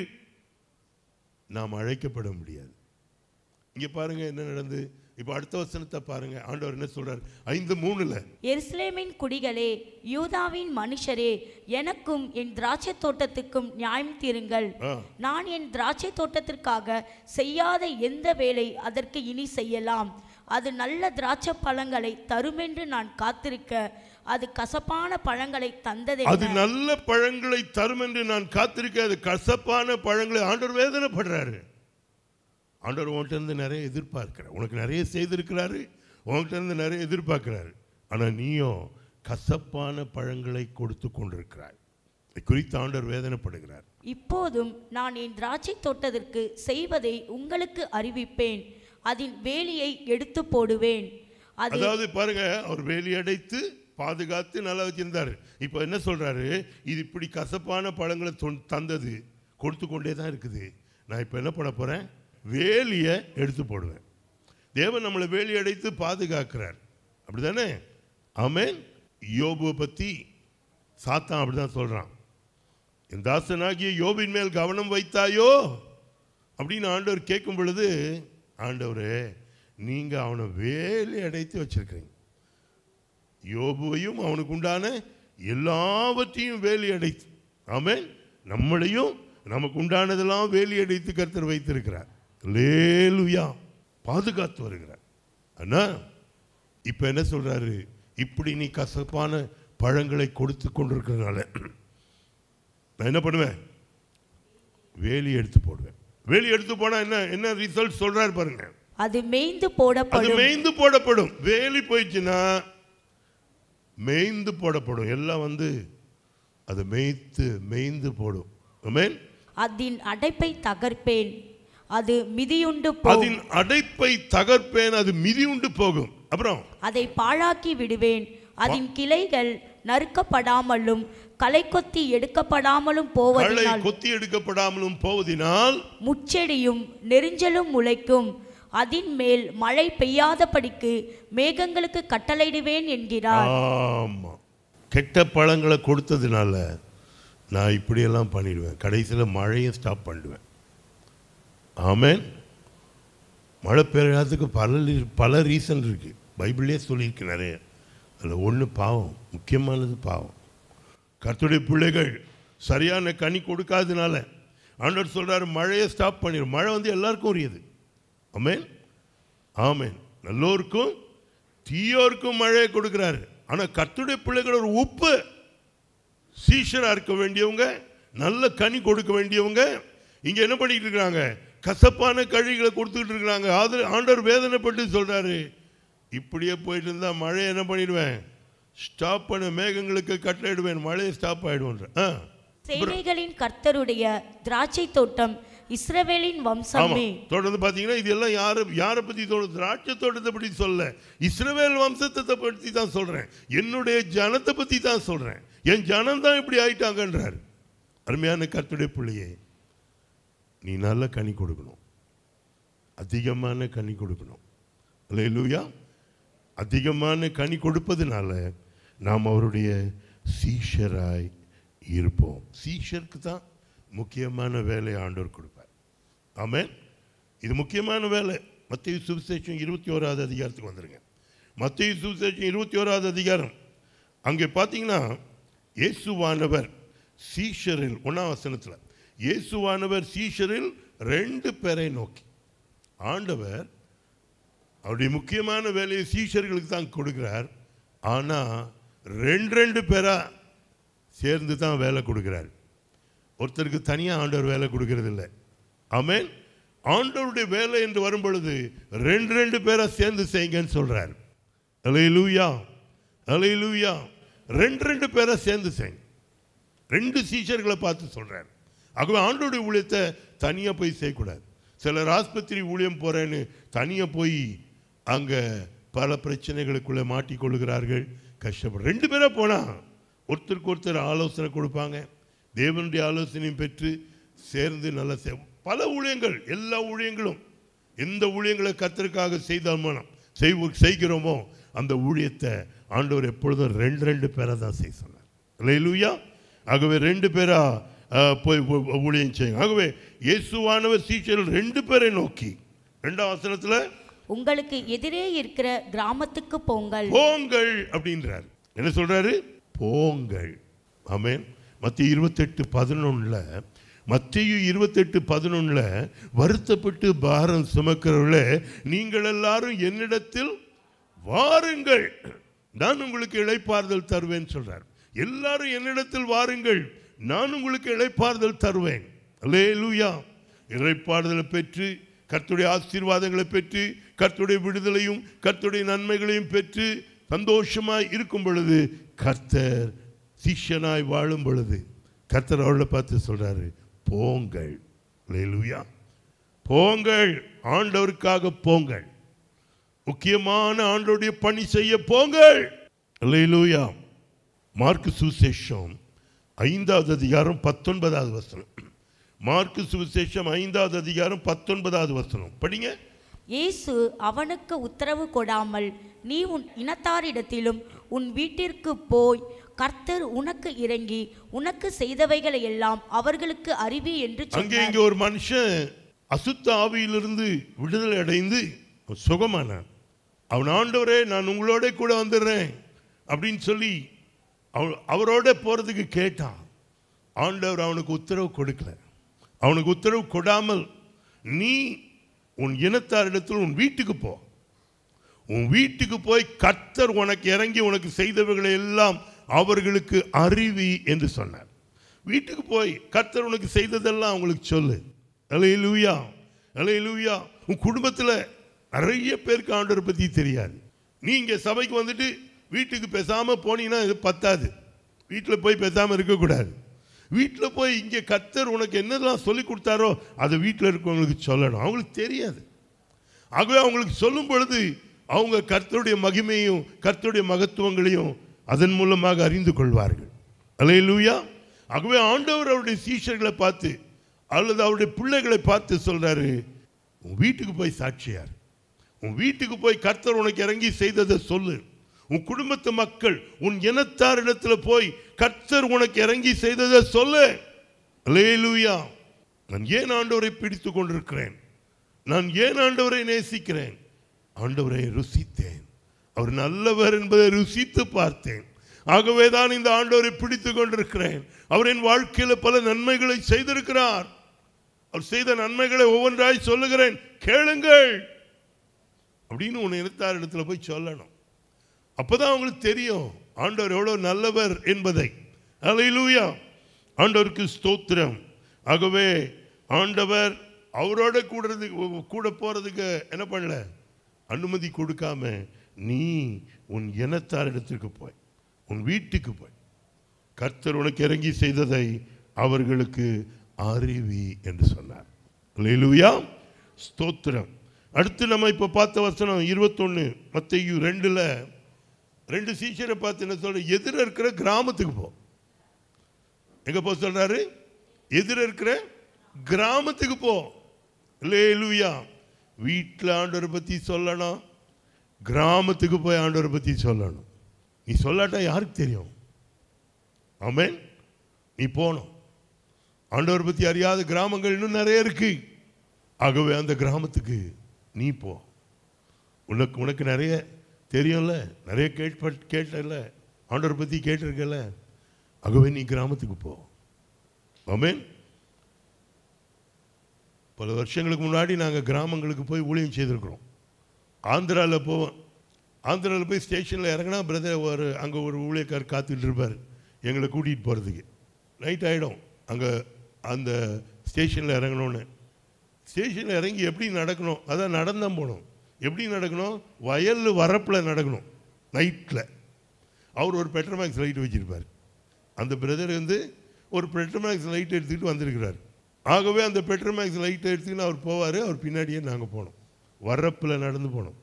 நாம் அழைக்கப்பட முடியாது இங்கே பாருங்கள் என்ன நடந்து இப்போ அடுத்த வசனத்தை பாருங்க ஆண்டவர் என்ன சொல்றார் ஐந்து மூணுல எருசலேமின் குடிகளே யூதாவின் மனுஷரே எனக்கும் என் திராட்சை தோட்டத்துக்கும் நியாயம் தீருங்கள் நான் என் திராட்சை தோட்டத்திற்காக செய்யாத எந்த வேலை அதற்கு இனி செய்யலாம் அது நல்ல திராட்சை பழங்களை தருமென்று நான் காத்திருக்க அது கசப்பான பழங்களை தந்ததே அது நல்ல பழங்களை தரும் என்று நான் காத்திருக்க அது கசப்பான பழங்களை ஆண்டவர் வேதனைப்படுறாரு ஆண்டவர் உங்கள்கிட்ட இருந்து நிறைய எதிர்பார்க்கிறார் உனக்கு நிறைய செய்திருக்கிறாரு உங்கள்கிட்ட இருந்து நிறைய எதிர்பார்க்கிறாரு ஆனால் நீயும் கசப்பான பழங்களை கொடுத்து கொண்டிருக்கிறாய் குறித்து ஆண்டவர் வேதனைப்படுகிறார் இப்போதும் நான் என் திராட்சை தோட்டத்திற்கு செய்வதை உங்களுக்கு அறிவிப்பேன் அதில் வேலியை எடுத்து போடுவேன் அதாவது பாருங்க அவர் வேலி அடைத்து பாதுகாத்து நல்லா வச்சுருந்தார் இப்போ என்ன சொல்கிறாரு இது இப்படி கசப்பான பழங்களை தொ தந்தது கொடுத்து கொண்டே தான் இருக்குது நான் இப்போ என்ன பண்ண போகிறேன் வேலியை எடுத்து போடுவேன் தேவன் நம்மளை வேலி அடைத்து பாதுகாக்கிறார் அப்படி தானே ஆமேன் யோபுவை பற்றி சாத்தான் அப்படி தான் சொல்கிறான் என் தாசனாகிய யோபின் மேல் கவனம் வைத்தாயோ அப்படின்னு ஆண்டவர் கேட்கும் பொழுது ஆண்டவர் நீங்கள் அவனை வேலி அடைத்து வச்சுருக்கிறீங்க யோபுவையும் அவனுக்கு உண்டான எல்லாவற்றையும் வேலி அடைத்து ஆமே நம்மளையும் நமக்கு உண்டானதெல்லாம் வேலி அடைத்து கருத்தர் வைத்திருக்கிறார் லேலுயா பாதுகாத்து வருகிறார் அண்ணா இப்போ என்ன சொல்கிறாரு இப்படி நீ கசப்பான பழங்களை கொடுத்து கொண்டிருக்கிறதுனால நான் என்ன பண்ணுவேன் வேலி எடுத்து போடுவேன் வேலி எடுத்து போனால் என்ன என்ன ரிசல்ட் சொல்றாரு பாருங்க அது மேய்ந்து போடப்படும் மேய்ந்து போடப்படும் வேலி போயிடுச்சுன்னா மேய்ந்து போடப்படும் எல்லாம் வந்து அது மேய்த்து மேய்ந்து போடும் மேல் அதன் அடைப்பை தகர்ப்பேன் அது மிதியுண்டு அதின் அடைப்பை தகர்ப்பேன் அது மிதியுண்டு போகும் அப்புறம் அதை பாழாக்கி விடுவேன் அதன் கிளைகள் நறுக்கப்படாமலும் களை கொத்தி எடுக்கப்படாமலும் போவதினால் கொத்தி எடுக்கப்படாமலும் போவதினால் முச்செடியும் நெரிஞ்சலும் முளைக்கும் மேல் மழை பெய்யாதபடிக்கு மேகங்களுக்கு கட்டளையிடுவேன் என்கிறார் ஆமாம் கெட்ட பழங்களை கொடுத்ததுனால நான் இப்படியெல்லாம் பண்ணிடுவேன் கடைசியில் மழையை ஸ்டாப் பண்ணிடுவேன் ஆமேன் மழை பெய்யாததுக்கு பல பல ரீசன் இருக்குது பைபிளே சொல்லியிருக்கு நிறைய அதில் ஒன்று பாவம் முக்கியமானது பாவம் கத்துடைய பிள்ளைகள் சரியான கனி கொடுக்காதனால ஆண்டவர் சொல்கிறார் மழையை ஸ்டாப் பண்ணிடும் மழை வந்து எல்லாருக்கும் உரியது அமேன் ஆமேன் நல்லோருக்கும் தீயோருக்கும் மழையை கொடுக்குறாரு ஆனால் கத்துடைய பிள்ளைகள் ஒரு உப்பு சீஷராக இருக்க வேண்டியவங்க நல்ல கனி கொடுக்க வேண்டியவங்க இங்கே என்ன பண்ணிக்கிட்டு இருக்கிறாங்க கசப்பான கழிகளை கொடுத்துக்கிட்டு இருக்கிறாங்க ஆதர ஆண்டவர் வேதனைப்பட்டு சொல்கிறாரு இப்படியே போயிட்டு இருந்தால் மழையை என்ன பண்ணிடுவேன் ஸ்டாப் பண்ண மேகங்களுக்கு கட்டளையிடுவேன் மழையை ஸ்டாப் ஆகிடுவேன்ற சேவைகளின் கர்த்தருடைய திராட்சை தோட்டம் இஸ்ரவேலின் வம்சமே தொடர்ந்து பார்த்தீங்கன்னா இதெல்லாம் யாரு யாரை பற்றி சொல்றது திராட்சை தோட்டத்தை பற்றி சொல்ல இஸ்ரவேல் வம்சத்தை பற்றி தான் சொல்கிறேன் என்னுடைய ஜனத்தை பற்றி தான் சொல்கிறேன் என் ஜனம் தான் இப்படி ஆயிட்டாங்கன்றார் அருமையான கத்துடைய பிள்ளையே நீ நல்லா கனி கொடுக்கணும் அதிகமான கனி கொடுக்கணும் இல்லை லூயா அதிகமான கனி கொடுப்பதுனால நாம் அவருடைய சீஷராய் இருப்போம் சீஷருக்கு தான் முக்கியமான வேலையை ஆண்டோர் கொடுக்கும் ஆமே இது முக்கியமான வேலை மத்திய சுவிசேஷம் இருபத்தி ஓராவது அதிகாரத்துக்கு வந்துடுங்க மத்திய சுவிசேஷம் இருபத்தி ஓராவது அதிகாரம் அங்கே பார்த்தீங்கன்னா இயேசுவானவர் சீஷரில் ஒன்றாம் வசனத்தில் இயேசுவானவர் சீஷரில் ரெண்டு பேரை நோக்கி ஆண்டவர் அவருடைய முக்கியமான வேலையை சீஷர்களுக்கு தான் கொடுக்குறார் ஆனால் ரெண்டு ரெண்டு பேராக சேர்ந்து தான் வேலை கொடுக்குறார் ஒருத்தருக்கு தனியாக ஆண்டவர் வேலை கொடுக்கறதில்லை ஆமேன் ஆண்டவருடைய வேலை என்று வரும் பொழுது ரெண்டு ரெண்டு பேரை சேர்ந்து செய்யுங்கன்னு சொல்கிறார் அலை லூயா அலை லூயா ரெண்டு ரெண்டு பேரை சேர்ந்து செய்யுங்க ரெண்டு சீஷர்களை பார்த்து சொல்கிறார் ஆகவே ஆண்டோடைய ஊழியத்தை தனியாக போய் செய்யக்கூடாது சிலர் ஆஸ்பத்திரி ஊழியம் போகிறேன்னு தனியாக போய் அங்கே பல பிரச்சனைகளுக்குள்ளே மாட்டிக்கொள்கிறார்கள் கஷ்டப்படு ரெண்டு பேராக போனால் ஒருத்தருக்கு ஒருத்தர் ஆலோசனை கொடுப்பாங்க தேவனுடைய ஆலோசனையும் பெற்று சேர்ந்து நல்லா செய்வோம் பல ஊழியங்கள் எல்லா ஊழியங்களும் எந்த ஊழியங்களை கத்திற்காக செய்தால் மனம் செய் செய்கிறோமோ அந்த ஊழியத்தை ஆண்டவர் எப்பொழுதும் ரெண்டு ரெண்டு பேரை தான் செய்ய சொன்னார் இல்லையிலூயா ஆகவே ரெண்டு பேராக போய் ஊழியம் செய்யுங்க ஆகவே இயேசுவானவர் சீச்சர்கள் ரெண்டு பேரை நோக்கி ரெண்டாம் வசனத்தில் உங்களுக்கு எதிரே இருக்கிற கிராமத்துக்கு போங்கள் போங்கள் அப்படின்றார் என்ன சொல்கிறாரு போங்கள் ஆமேன் மற்ற இருபத்தெட்டு பதினொன்னில் மத்திய இருபத்தெட்டு பதினொன்றில் வருத்தப்பட்டு பாரம் சுமக்கிறவர்களே நீங்கள் எல்லாரும் என்னிடத்தில் வாருங்கள் நான் உங்களுக்கு இழைப்பார்தல் தருவேன் சொல்கிறார் எல்லாரும் என்னிடத்தில் வாருங்கள் நான் உங்களுக்கு இழைப்பார்தல் தருவேன் அல்லே லூயா இழைப்பாறுதலை பெற்று கர்த்துடைய ஆசீர்வாதங்களை பெற்று கர்த்துடைய விடுதலையும் கர்த்துடைய நன்மைகளையும் பெற்று சந்தோஷமாக இருக்கும் பொழுது கர்த்தர் சிஷ்யனாய் வாழும் பொழுது கர்த்தர் அவளை பார்த்து சொல்கிறாரு போங்கள் போங்கள் ஆண்டவருக்காக போங்கள் முக்கியமான ஆண்டோடைய பணி செய்ய போங்கள் மார்க் சுசேஷம் ஐந்தாவது அதிகாரம் பத்தொன்பதாவது வசனம் மார்க்கு சுவிசேஷம் ஐந்தாவது அதிகாரம் பத்தொன்பதாவது வசனம் படிங்க இயேசு அவனுக்கு உத்தரவு கொடாமல் நீ உன் இனத்தாரிடத்திலும் உன் வீட்டிற்கு போய் கர்த்தர் உனக்கு இறங்கி உனக்கு செய்தவைகளை எல்லாம் அவர்களுக்கு அறிவி என்று அங்கே இங்கே ஒரு மனுஷன் அசுத்த ஆவியிலிருந்து விடுதலை அடைந்து சுகமானான் அவன் ஆண்டவரே நான் உங்களோட கூட வந்துடுறேன் அப்படின்னு சொல்லி அவரோட போகிறதுக்கு கேட்டான் ஆண்டவர் அவனுக்கு உத்தரவு கொடுக்கல அவனுக்கு உத்தரவு கொடாமல் நீ உன் இனத்தாரிடத்தில் உன் வீட்டுக்கு போ உன் வீட்டுக்கு போய் கர்த்தர் உனக்கு இறங்கி உனக்கு செய்தவர்களை எல்லாம் அவர்களுக்கு அறிவி என்று சொன்னார் வீட்டுக்கு போய் கர்த்தர் உனக்கு செய்ததெல்லாம் அவங்களுக்கு சொல்லு அலை லூயா அலை லூயா உன் குடும்பத்தில் நிறைய பேருக்கு ஆண்டவரை பற்றி தெரியாது நீங்கள் சபைக்கு வந்துட்டு வீட்டுக்கு பேசாமல் போனீங்கன்னா இது பத்தாது வீட்டில் போய் பேசாமல் இருக்கக்கூடாது வீட்டில் போய் இங்கே கத்தர் உனக்கு என்னதெல்லாம் சொல்லி கொடுத்தாரோ அதை வீட்டில் இருக்கவங்களுக்கு சொல்லணும் அவங்களுக்கு தெரியாது ஆகவே அவங்களுக்கு சொல்லும் பொழுது அவங்க கர்த்தருடைய மகிமையும் கர்த்தருடைய மகத்துவங்களையும் அதன் மூலமாக அறிந்து கொள்வார்கள் லூயா ஆகவே ஆண்டவர் அவருடைய சீஷர்களை பார்த்து அல்லது அவருடைய பிள்ளைகளை பார்த்து சொல்கிறாரு உன் வீட்டுக்கு போய் சாட்சியார் உன் வீட்டுக்கு போய் கர்த்தர் உனக்கு இறங்கி செய்ததை சொல்லு உன் குடும்பத்து மக்கள் உன் இடத்துல போய் கர்த்தர் உனக்கு இறங்கி செய்ததை சொல்லு லூயா நான் ஏன் ஆண்டவரை பிடித்து கொண்டிருக்கிறேன் நான் ஏன் ஆண்டவரை நேசிக்கிறேன் ஆண்டவரை ருசித்தேன் அவர் நல்லவர் என்பதை ருசித்து பார்த்தேன் ஆகவே தான் இந்த ஆண்டோரை பிடித்து கொண்டிருக்கிறேன் அவர் என் வாழ்க்கையில் பல நன்மைகளை செய்திருக்கிறார் அவர் செய்த நன்மைகளை ஒவ்வொன்றாய் சொல்லுகிறேன் கேளுங்கள் அப்படின்னு உன் இனத்தார் இடத்துல போய் சொல்லணும் அப்போதான் அவங்களுக்கு தெரியும் ஆண்டவர் எவ்வளோ நல்லவர் என்பதை அலையிலூயா ஆண்டவருக்கு ஸ்தோத்திரம் ஆகவே ஆண்டவர் அவரோட கூட கூட போகிறதுக்கு என்ன பண்ணல அனுமதி கொடுக்காம நீ உன் இனத்தாரிடத்திற்கு போய் உன் வீட்டுக்கு போய் கர்த்தர் உனக்கு இறங்கி செய்ததை அவர்களுக்கு அறிவி என்று சொன்னார் லூயா ஸ்தோத்திரம் அடுத்து நம்ம இப்போ பார்த்த வசனம் இருபத்தொன்று மத்தையும் ரெண்டில் ரெண்டு சீசரை பார்த்து என்ன சொல்ற எதிர இருக்கிற கிராமத்துக்கு போ எங்கே போ சொல்கிறாரு எதிர இருக்கிற கிராமத்துக்கு போ இல்லையா வீட்டில் ஆண்டவரை பற்றி சொல்லணும் கிராமத்துக்கு போய் ஆண்டவரை பற்றி சொல்லணும் நீ சொல்லாட்டா யாருக்கு தெரியும் ஆமேன் நீ போகணும் ஆண்டவரை பற்றி அறியாத கிராமங்கள் இன்னும் நிறைய இருக்கு ஆகவே அந்த கிராமத்துக்கு நீ போ உனக்கு உனக்கு நிறைய தெரியும்ல நிறைய கேட்பட் கேட்டல ஆண்டவரை பற்றி கேட்டிருக்கல ஆகவே நீ கிராமத்துக்கு போ ஆமேன் பல வருஷங்களுக்கு முன்னாடி நாங்கள் கிராமங்களுக்கு போய் ஊழியம் செய்திருக்கிறோம் ஆந்திராவில் போவோம் ஆந்திராவில் போய் ஸ்டேஷனில் இறங்கினா பிரதர் ஒரு அங்கே ஒரு ஊழியக்கார் காத்துட்டு இருப்பார் எங்களை கூட்டிகிட்டு போகிறதுக்கு நைட் ஆகிடும் அங்கே அந்த ஸ்டேஷனில் இறங்கணுன்னு ஸ்டேஷனில் இறங்கி எப்படி நடக்கணும் அதான் நடந்தான் போகணும் எப்படி நடக்கணும் வயலில் வரப்பில் நடக்கணும் நைட்டில் அவர் ஒரு பெட்ரோமேக்ஸ் லைட் வச்சுருப்பார் அந்த பிரதர் வந்து ஒரு பெட்ரோமேக்ஸ் லைட் எடுத்துக்கிட்டு வந்திருக்கிறார் ஆகவே அந்த பெட்ரோமேக்ஸ் லைட்டை எடுத்துக்கிட்டு அவர் போவார் அவர் பின்னாடியே நாங்கள் போனோம் வரப்பில் நடந்து போகணும்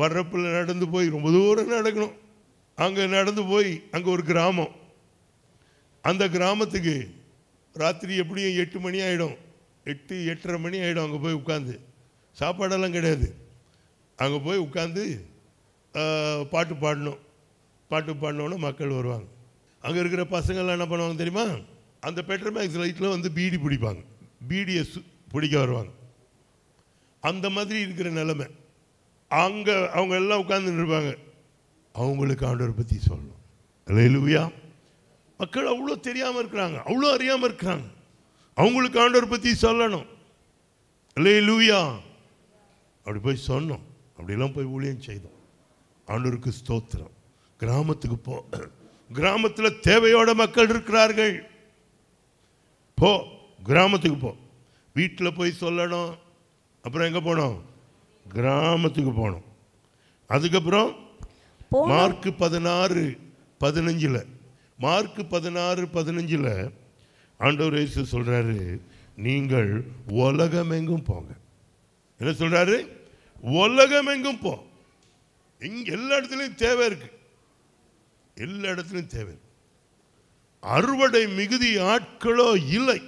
வர்றப்பில் நடந்து போய் ரொம்ப தூரம் நடக்கணும் அங்கே நடந்து போய் அங்கே ஒரு கிராமம் அந்த கிராமத்துக்கு ராத்திரி எப்படியும் எட்டு மணி ஆகிடும் எட்டு எட்டரை மணி ஆகிடும் அங்கே போய் உட்காந்து சாப்பாடெல்லாம் கிடையாது அங்கே போய் உட்காந்து பாட்டு பாடணும் பாட்டு பாடினோன்னு மக்கள் வருவாங்க அங்கே இருக்கிற பசங்கள்லாம் என்ன பண்ணுவாங்க தெரியுமா அந்த பெட்ரோமேக்ஸ் லைட்டில் வந்து பீடி பிடிப்பாங்க பீடியை பிடிக்க வருவாங்க அந்த மாதிரி இருக்கிற நிலைமை அங்கே அவங்க எல்லாம் உட்கார்ந்துட்டு இருப்பாங்க அவங்களுக்கு ஆண்டவர் பற்றி சொல்லணும் இல்லையா மக்கள் அவ்வளோ தெரியாமல் இருக்கிறாங்க அவ்வளோ அறியாமல் இருக்கிறாங்க அவங்களுக்கு ஆண்டவர் பற்றி சொல்லணும் இல்லை லூயா அப்படி போய் சொன்னோம் அப்படிலாம் போய் ஊழியம் செய்தோம் ஆண்டோருக்கு ஸ்தோத்திரம் கிராமத்துக்கு போ கிராமத்தில் தேவையோட மக்கள் இருக்கிறார்கள் போ கிராமத்துக்கு போ வீட்டில் போய் சொல்லணும் அப்புறம் எங்கே போனோம் கிராமத்துக்கு போனோம் அதுக்கப்புறம் மார்க் பதினாறு பதினஞ்சில் மார்க் பதினாறு பதினஞ்சில் ஆண்டவர் இயேசு சொல்கிறாரு நீங்கள் உலகமெங்கும் போங்க என்ன சொல்கிறாரு உலகமெங்கும் போ இங்கே எல்லா இடத்துலையும் தேவை இருக்கு எல்லா இடத்துலையும் தேவை அறுவடை மிகுதி ஆட்களோ இல்லை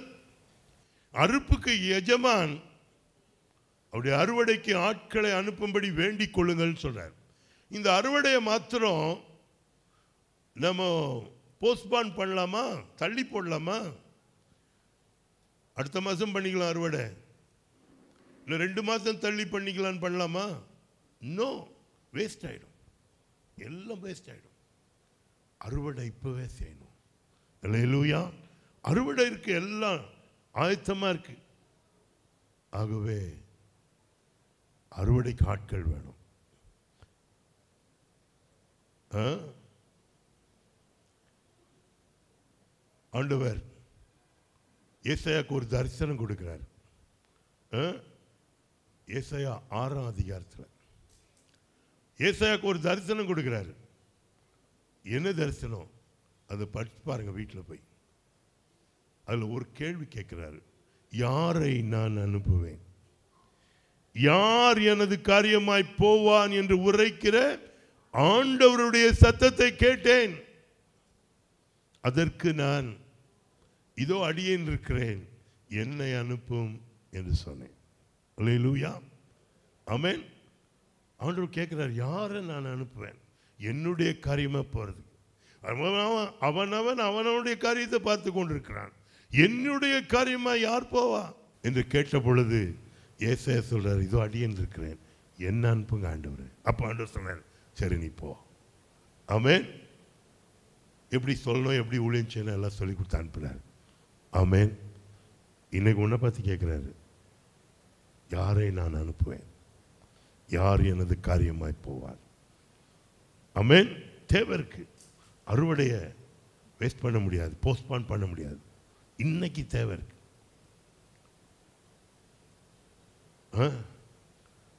அறுப்புக்கு எஜமான் அவருடைய அறுவடைக்கு ஆட்களை அனுப்பும்படி வேண்டிக் கொள்ளுங்கள்னு சொல்கிறார் இந்த அறுவடையை மாத்திரம் நம்ம போஸ்ட்பான் பண்ணலாமா தள்ளி போடலாமா அடுத்த மாதம் பண்ணிக்கலாம் அறுவடை இல்லை ரெண்டு மாதம் தள்ளி பண்ணிக்கலான்னு பண்ணலாமா இன்னும் வேஸ்ட் ஆகிடும் எல்லாம் வேஸ்ட் ஆகிடும் அறுவடை இப்போவே செய்யணும் இல்லை லூயா அறுவடை இருக்குது எல்லாம் ஆயத்தமாக இருக்குது ஆகவே அறுவடை காட்கள் வேணும் ஆண்டவர் ஏசையாக்கு ஒரு தரிசனம் கொடுக்கிறார் ஏசையா ஆறாம் அதிகாரத்தில் ஏசையாக்கு ஒரு தரிசனம் கொடுக்குறாரு என்ன தரிசனம் அதை படிச்சு பாருங்க வீட்டில் போய் அதில் ஒரு கேள்வி கேட்குறாரு யாரை நான் அனுப்புவேன் யார் எனது காரியமாய் போவான் என்று உரைக்கிற ஆண்டவருடைய சத்தத்தை கேட்டேன் அதற்கு நான் இதோ அடியேன் இருக்கிறேன் என்னை அனுப்பும் என்று சொன்னேன் லூயா அமேன் ஆண்டவர் கேட்கிறார் யாரை நான் அனுப்புவேன் என்னுடைய காரியமாக போகிறது அவன் அவனவன் அவனவனுடைய காரியத்தை பார்த்து கொண்டிருக்கிறான் என்னுடைய காரியமாக யார் போவா என்று கேட்ட பொழுது ஏசையா சொல்கிறார் இதோ இருக்கிறேன் என்ன அனுப்புங்க ஆண்டவர் அப்போ ஆண்டவர் சொன்னார் சரி நீ போ ஆமேன் எப்படி சொல்லணும் எப்படி ஊழியன்னு எல்லாம் சொல்லி கொடுத்து அனுப்புகிறார் ஆமேன் இன்னைக்கு உன்னை பார்த்து கேட்குறாரு யாரை நான் அனுப்புவேன் யார் எனது காரியமாய் போவார் அமேன் தேவை இருக்குது அறுவடையை வேஸ்ட் பண்ண முடியாது போஸ்ட்பான் பண்ண முடியாது இன்றைக்கி தேவை இருக்குது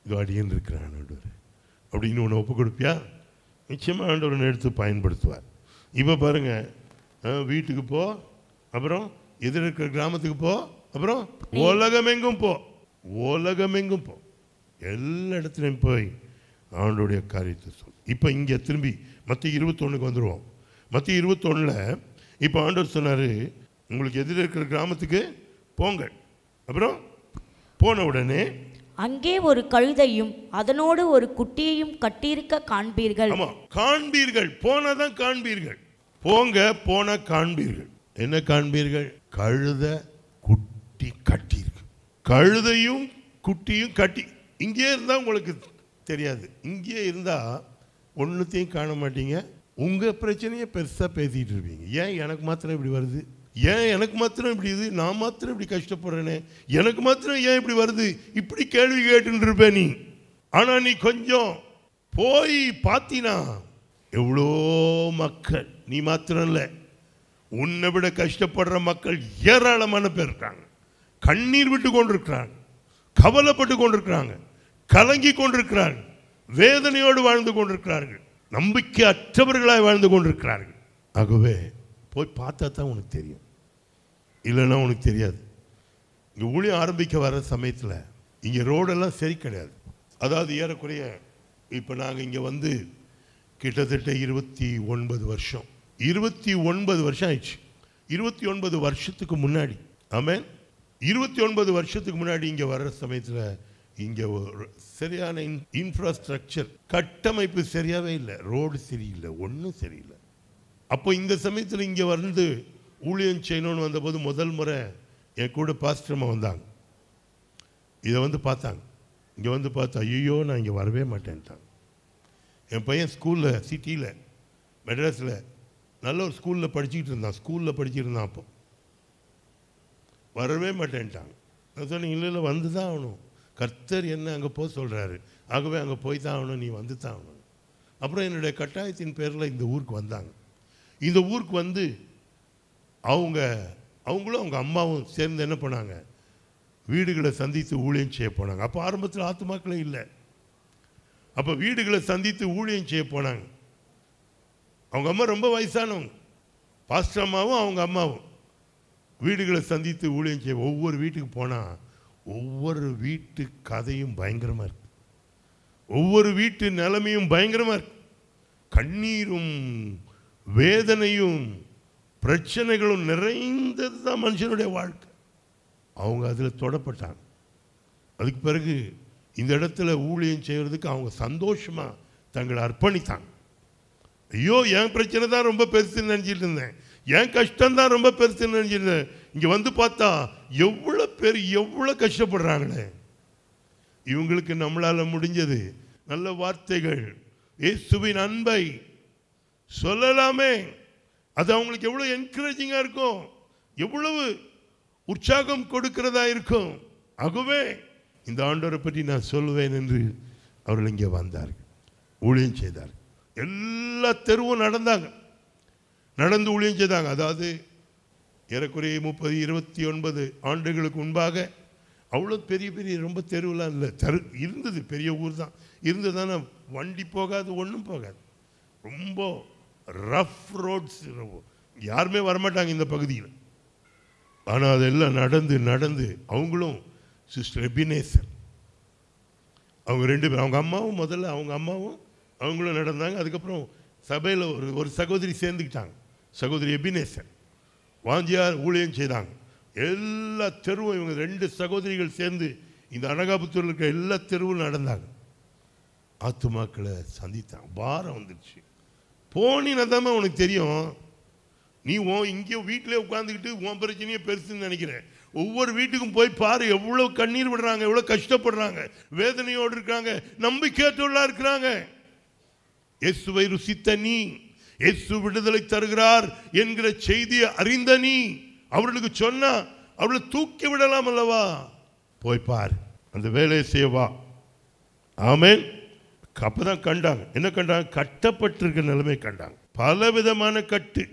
இது அடியன் இருக்கிறான் ஆண்டவர் அப்படின்னு உன்னை ஒப்பு கொடுப்பியா நிச்சயமாக ஆண்டவரனை எடுத்து பயன்படுத்துவார் இப்போ பாருங்கள் வீட்டுக்கு போ அப்புறம் எதிர் இருக்கிற கிராமத்துக்கு போ அப்புறம் உலகமெங்கும் போ உலகமெங்கும் போ எல்லா இடத்துலையும் போய் ஆண்டோடைய காரியத்தை சொல் இப்போ இங்கே திரும்பி மற்ற இருபத்தொன்னுக்கு வந்துடுவோம் மற்ற இருபத்தொன்னில் இப்போ ஆண்டவர் சொன்னார் உங்களுக்கு எதிர இருக்கிற கிராமத்துக்கு போங்கள் அப்புறம் போன உடனே அங்கே ஒரு கழுதையும் அதனோடு ஒரு குட்டியையும் கட்டியிருக்க காண்பீர்கள் ஆமா காண்பீர்கள் போனதான் காண்பீர்கள் போங்க போன காண்பீர்கள் என்ன காண்பீர்கள் கழுத குட்டி கட்டியிருக்கு கழுதையும் குட்டியும் கட்டி இங்கே இருந்தால் உங்களுக்கு தெரியாது இங்கே இருந்தால் ஒன்றுத்தையும் காண மாட்டீங்க உங்கள் பிரச்சனையை பெருசாக பேசிகிட்டு இருப்பீங்க ஏன் எனக்கு மாத்திரம் இப்படி வருது ஏன் எனக்கு மாத்திரம் இப்படி இது நான் மாத்திரம் இப்படி கஷ்டப்படுறேனே எனக்கு மாத்திரம் ஏன் இப்படி வருது இப்படி கேள்வி கேட்டுன்னு இருப்ப நீ ஆனால் நீ கொஞ்சம் போய் பார்த்தீனா எவ்வளோ மக்கள் நீ மாத்திரம் இல்லை உன்னை விட கஷ்டப்படுற மக்கள் ஏராளமான பேர் இருக்காங்க கண்ணீர் விட்டு கொண்டிருக்கிறாங்க கவலைப்பட்டு கொண்டிருக்கிறாங்க கலங்கி கொண்டிருக்கிறார்கள் வேதனையோடு வாழ்ந்து கொண்டிருக்கிறார்கள் நம்பிக்கை அற்றவர்களாய் வாழ்ந்து கொண்டிருக்கிறார்கள் ஆகவே போய் பார்த்தா தான் உனக்கு தெரியும் இல்லைன்னா உனக்கு தெரியாது இங்கே ஊழியம் ஆரம்பிக்க வர சமயத்தில் இங்கே ரோடெல்லாம் சரி கிடையாது அதாவது ஏறக்குறைய இப்போ நாங்கள் இங்கே வந்து கிட்டத்தட்ட இருபத்தி ஒன்பது வருஷம் இருபத்தி ஒன்பது வருஷம் ஆயிடுச்சு இருபத்தி ஒன்பது வருஷத்துக்கு முன்னாடி ஆமாம் இருபத்தி ஒன்பது வருஷத்துக்கு முன்னாடி இங்கே வர்ற சமயத்தில் இங்கே ஒரு சரியான இன் இன்ஃப்ராஸ்ட்ரக்சர் கட்டமைப்பு சரியாகவே இல்லை ரோடு சரியில்லை ஒன்றும் சரியில்லை அப்போ இந்த சமயத்தில் இங்கே வந்து ஊழியம் செய்யணும்னு வந்தபோது முதல் முறை என் கூட பாஸ்டர்மா வந்தாங்க இதை வந்து பார்த்தாங்க இங்கே வந்து பார்த்தா ஐயோ நான் இங்கே வரவே மாட்டேன்ட்டாங்க என் பையன் ஸ்கூலில் சிட்டியில் மெட்ராஸில் நல்ல ஒரு ஸ்கூலில் படிச்சுக்கிட்டு இருந்தான் ஸ்கூலில் படிச்சுட்டு இருந்தான் அப்போ வரவே மாட்டேன்ட்டாங்க நான் சொன்னேன் இல்லை இல்லை வந்து தான் ஆகணும் கர்த்தர் என்ன அங்கே போக சொல்கிறாரு ஆகவே அங்கே போய் தான் ஆகணும் நீ வந்து தான் ஆகணும் அப்புறம் என்னுடைய கட்டாயத்தின் பேரில் இந்த ஊருக்கு வந்தாங்க இந்த ஊருக்கு வந்து அவங்க அவங்களும் அவங்க அம்மாவும் சேர்ந்து என்ன பண்ணாங்க வீடுகளை சந்தித்து ஊழியம் செய்ய போனாங்க அப்போ ஆரம்பத்தில் ஆத்மாக்களே இல்லை அப்போ வீடுகளை சந்தித்து ஊழியம் செய்ய போனாங்க அவங்க அம்மா ரொம்ப வயசானவங்க பாஸ்டர் அம்மாவும் அவங்க அம்மாவும் வீடுகளை சந்தித்து ஊழியம் செய்ய ஒவ்வொரு வீட்டுக்கு போனால் ஒவ்வொரு வீட்டு கதையும் பயங்கரமாக இருக்குது ஒவ்வொரு வீட்டு நிலைமையும் பயங்கரமாக இருக்குது கண்ணீரும் வேதனையும் பிரச்சனைகளும் நிறைந்தது தான் மனுஷனுடைய வாழ்க்கை அவங்க அதில் தொடப்பட்டாங்க அதுக்கு பிறகு இந்த இடத்துல ஊழியம் செய்கிறதுக்கு அவங்க சந்தோஷமாக தங்களை அர்ப்பணித்தாங்க ஐயோ என் பிரச்சனை தான் ரொம்ப பெருசுன்னு நினச்சிட்டு இருந்தேன் என் தான் ரொம்ப பெருசுன்னு நினச்சிட்டு இருந்தேன் இங்கே வந்து பார்த்தா எவ்வளோ பேர் எவ்வளோ கஷ்டப்படுறாங்களே இவங்களுக்கு நம்மளால் முடிஞ்சது நல்ல வார்த்தைகள் இயேசுவின் அன்பை சொல்லலாமே அது அவங்களுக்கு எவ்வளோ என்கரேஜிங்காக இருக்கும் எவ்வளவு உற்சாகம் கொடுக்கிறதா இருக்கும் ஆகவே இந்த ஆண்டோரை பற்றி நான் சொல்லுவேன் என்று அவர்கள் இங்கே வந்தார்கள் ஊழியம் செய்தார் எல்லா தெருவும் நடந்தாங்க நடந்து ஊழியம் செய்தாங்க அதாவது ஏறக்குறைய முப்பது இருபத்தி ஒன்பது ஆண்டுகளுக்கு முன்பாக அவ்வளோ பெரிய பெரிய ரொம்ப தெருவெலாம் இல்லை தெரு இருந்தது பெரிய ஊர் தான் தானே வண்டி போகாது ஒன்றும் போகாது ரொம்ப ரஃப் ரோட்ஸ் யாருமே வரமாட்டாங்க இந்த பகுதியில் ஆனால் அதெல்லாம் நடந்து நடந்து அவங்களும் சிஸ்டர் எபினேசர் அவங்க ரெண்டு பேரும் அவங்க அம்மாவும் முதல்ல அவங்க அம்மாவும் அவங்களும் நடந்தாங்க அதுக்கப்புறம் சபையில் ஒரு ஒரு சகோதரி சேர்ந்துக்கிட்டாங்க சகோதரி எபினேசர் வாஞ்சியார் ஊழியம் செய்தாங்க எல்லா தெருவும் இவங்க ரெண்டு சகோதரிகள் சேர்ந்து இந்த அனகாபுத்தூரில் இருக்கிற எல்லா தெருவும் நடந்தாங்க ஆத்துமாக்களை சந்தித்தாங்க பாரம் வந்துடுச்சு போனின்னு உனக்கு தெரியும் நீ ஓ இங்கே வீட்டிலே உட்காந்துக்கிட்டு உன் பிரச்சனையே பெருசுன்னு நினைக்கிறேன் ஒவ்வொரு வீட்டுக்கும் போய் பாரு எவ்வளோ கண்ணீர் விடுறாங்க எவ்வளோ கஷ்டப்படுறாங்க வேதனையோடு இருக்கிறாங்க நம்பிக்கையற்றோடலாம் இருக்கிறாங்க எசுவை ருசித்த நீ எஸ்ஸு விடுதலை தருகிறார் என்கிற செய்தியை அறிந்த நீ அவர்களுக்கு சொன்னா அவளை தூக்கி விடலாம் அல்லவா போய் பார் அந்த வேலையை செய்வா ஆமேன் அப்போ தான் கண்டாங்க என்ன கண்டாங்க கட்டப்பட்டிருக்கிற நிலைமை கண்டாங்க பல விதமான கட்டு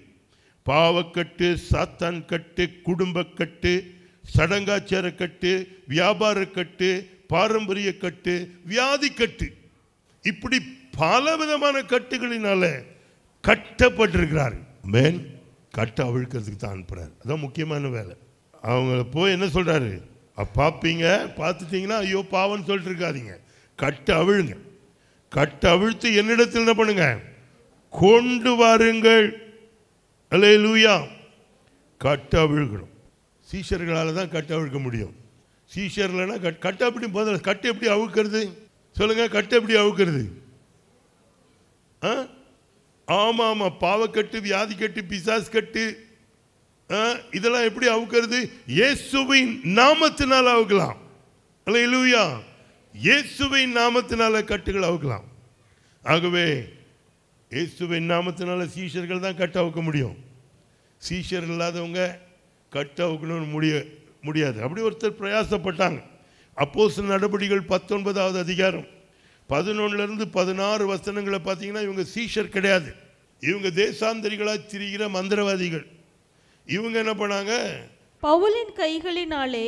பாவக்கட்டு சாத்தான் கட்டு குடும்பக்கட்டு சடங்காச்சார கட்டு வியாபார கட்டு பாரம்பரிய கட்டு வியாதி கட்டு இப்படி பல விதமான கட்டுகளினால கட்டப்பட்டிருக்கிறார்கள் மேன் கட்டை அவிழ்க்கிறதுக்கு தான் அனுப்புகிறார் அதான் முக்கியமான வேலை அவங்க போய் என்ன சொல்கிறாரு பார்ப்பீங்க பார்த்துட்டிங்கன்னா ஐயோ பாவம்னு சொல்லிட்டு இருக்காதிங்க கட்டை அவிழுங்க கட்டவிழ்த்து என்னிடத்தில் என்ன பண்ணுங்க கொண்டு வாருங்கள் அல்ல லூயா கட்டவிழ்கணும் சீஷர்களால் தான் கட்ட அவிழ்க்க முடியும் சீஷர்லனா கட் கட்டை எப்படி முதல்ல கட்டு எப்படி அவுக்கிறது சொல்லுங்கள் கட்டு எப்படி அவுக்கிறது ஆ ஆமாம் ஆமாம் பாவக்கட்டு வியாதி கட்டு பிசாஸ் கட்டு இதெல்லாம் எப்படி அவுக்கிறது இயேசுவின் நாமத்தினால் அவுக்கலாம் அல்ல இலுவியா இயேசுவின் நாமத்தினால கட்டுகள் அவுக்கலாம் ஆகவே இயேசுவின் நாமத்தினால சீஷர்கள் தான் கட்டு அவுக்க முடியும் சீஷர் இல்லாதவங்க கட்டு அவுக்கணும்னு முடிய முடியாது அப்படி ஒருத்தர் பிரயாசப்பட்டாங்க சில நடவடிக்கைகள் பத்தொன்பதாவது அதிகாரம் பதினொன்னுலேருந்து பதினாறு வசனங்களை பார்த்தீங்கன்னா இவங்க சீஷர் கிடையாது இவங்க தேசாந்தரிகளாக திரிகிற மந்திரவாதிகள் இவங்க என்ன பண்ணாங்க பவுலின் கைகளினாலே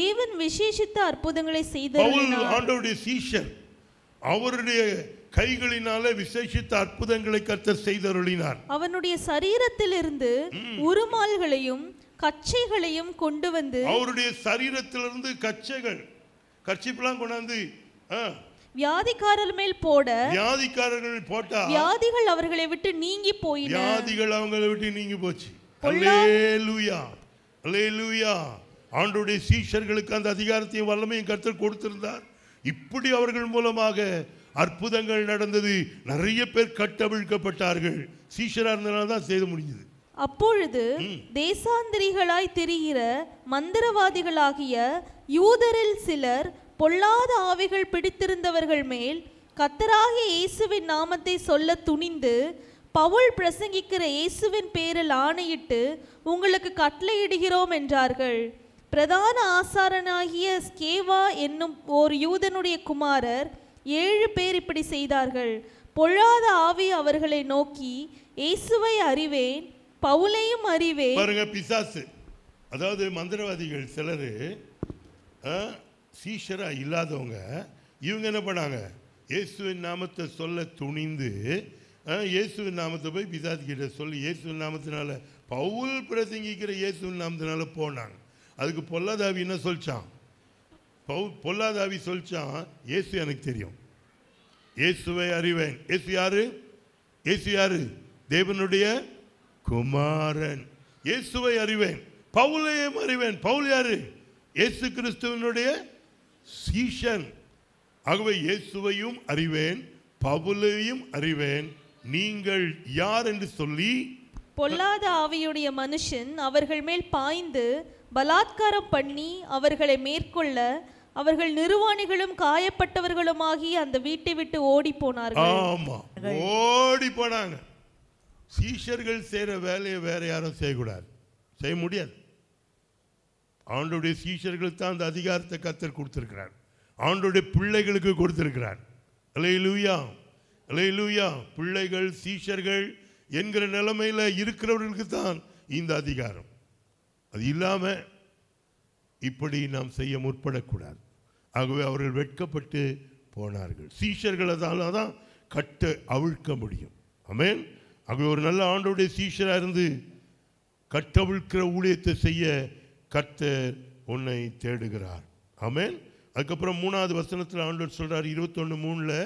தேவன் விசேஷித்த அற்புதங்களை செய்தார் ஆண்டவருடைய சீஷர் அவருடைய கைகளினால விசேஷித்த அற்புதங்களை கர்த்தர் செய்தருளினார் அவனுடைய சரீரத்திலிருந்து உருமால்களையும் கச்சைகளையும் கொண்டு வந்து அவருடைய சரீரத்திலிருந்து கச்சைகள் கச்சிப்பெல்லாம் கொண்டாந்து வியாதிக்காரர் மேல் போட வியாதிக்காரர்கள் போட்டா வியாதிகள் அவர்களை விட்டு நீங்கி போயின வியாதிகள் அவங்களை விட்டு நீங்கி போச்சு அல்லேலூயா அல்லேலூயா ஆண்டுடைய சீஷர்களுக்கு அந்த அதிகாரத்தையும் வல்லமையும் கருத்தர் கொடுத்திருந்தார் இப்படி அவர்கள் மூலமாக அற்புதங்கள் நடந்தது நிறைய பேர் கட்டவிழ்க்கப்பட்டார்கள் சீஷராக இருந்தனால செய்து முடிஞ்சது அப்பொழுது தேசாந்திரிகளாய் தெரிகிற மந்திரவாதிகளாகிய யூதரில் சிலர் பொல்லாத ஆவிகள் பிடித்திருந்தவர்கள் மேல் கத்தராகிய இயேசுவின் நாமத்தை சொல்ல துணிந்து பவுல் பிரசங்கிக்கிற இயேசுவின் பேரில் ஆணையிட்டு உங்களுக்கு கட்டளையிடுகிறோம் என்றார்கள் பிரதான ஆசாரனாகிய ஸ்கேவா என்னும் ஓர் யூதனுடைய குமாரர் ஏழு பேர் இப்படி செய்தார்கள் பொழாத ஆவி அவர்களை நோக்கி இயேசுவை அறிவேன் பவுலையும் அறிவேன் பாருங்க பிசாசு அதாவது மந்திரவாதிகள் சிலர் சீஷராக இல்லாதவங்க இவங்க என்ன பண்ணாங்க இயேசுவின் நாமத்தை சொல்ல துணிந்து இயேசுவின் நாமத்தை போய் பிசாசு கிட்ட சொல்லி இயேசுவின் நாமத்தினால பவுல் பிரசங்கிக்கிற இயேசுவின் நாமத்தினால போனாங்க அதுக்கு பொல்லாதாவி என்ன சொல்லிச்சான் பவு பொல்லாதாவி சொல்லிச்சான் ஏசு எனக்கு தெரியும் இயேசுவை அறிவேன் ஏசு யாரு ஏசு யாரு தேவனுடைய குமாரன் இயேசுவை அறிவேன் பவுலையும் அறிவேன் பவுல் யாரு இயேசு கிறிஸ்துவனுடைய சீஷன் ஆகவே இயேசுவையும் அறிவேன் பவுலையும் அறிவேன் நீங்கள் யார் என்று சொல்லி பொல்லாத ஆவியுடைய மனுஷன் அவர்கள் மேல் பாய்ந்து பலாத்காரம் பண்ணி அவர்களை மேற்கொள்ள அவர்கள் நிர்வாணிகளும் காயப்பட்டவர்களுமாகி அந்த வீட்டை விட்டு ஓடி போனார்கள் ஆமா ஓடி போனாங்க சீஷர்கள் செய்கிற வேலையை வேற யாரும் செய்யக்கூடாது செய்ய முடியாது ஆண்டுடைய சீஷர்கள் தான் அந்த அதிகாரத்தை கத்தர் கொடுத்துருக்கிறார் ஆண்டுடைய பிள்ளைகளுக்கு கொடுத்துருக்கிறார் அலை லூயா அலை லூயா பிள்ளைகள் சீஷர்கள் என்கிற நிலைமையில் இருக்கிறவர்களுக்கு தான் இந்த அதிகாரம் அது இல்லாமல் இப்படி நாம் செய்ய முற்படக்கூடாது ஆகவே அவர்கள் வெட்கப்பட்டு போனார்கள் சீஷர்கள் அதால் தான் கட்ட அவிழ்க்க முடியும் அமேன் ஆகவே ஒரு நல்ல ஆண்டோடைய சீஷராக இருந்து கட்டவிழ்க்கிற ஊழியத்தை செய்ய கத்தர் உன்னை தேடுகிறார் ஆமேன் அதுக்கப்புறம் மூணாவது வசனத்தில் ஆண்டோர் சொல்கிறார் இருபத்தொன்று மூணில்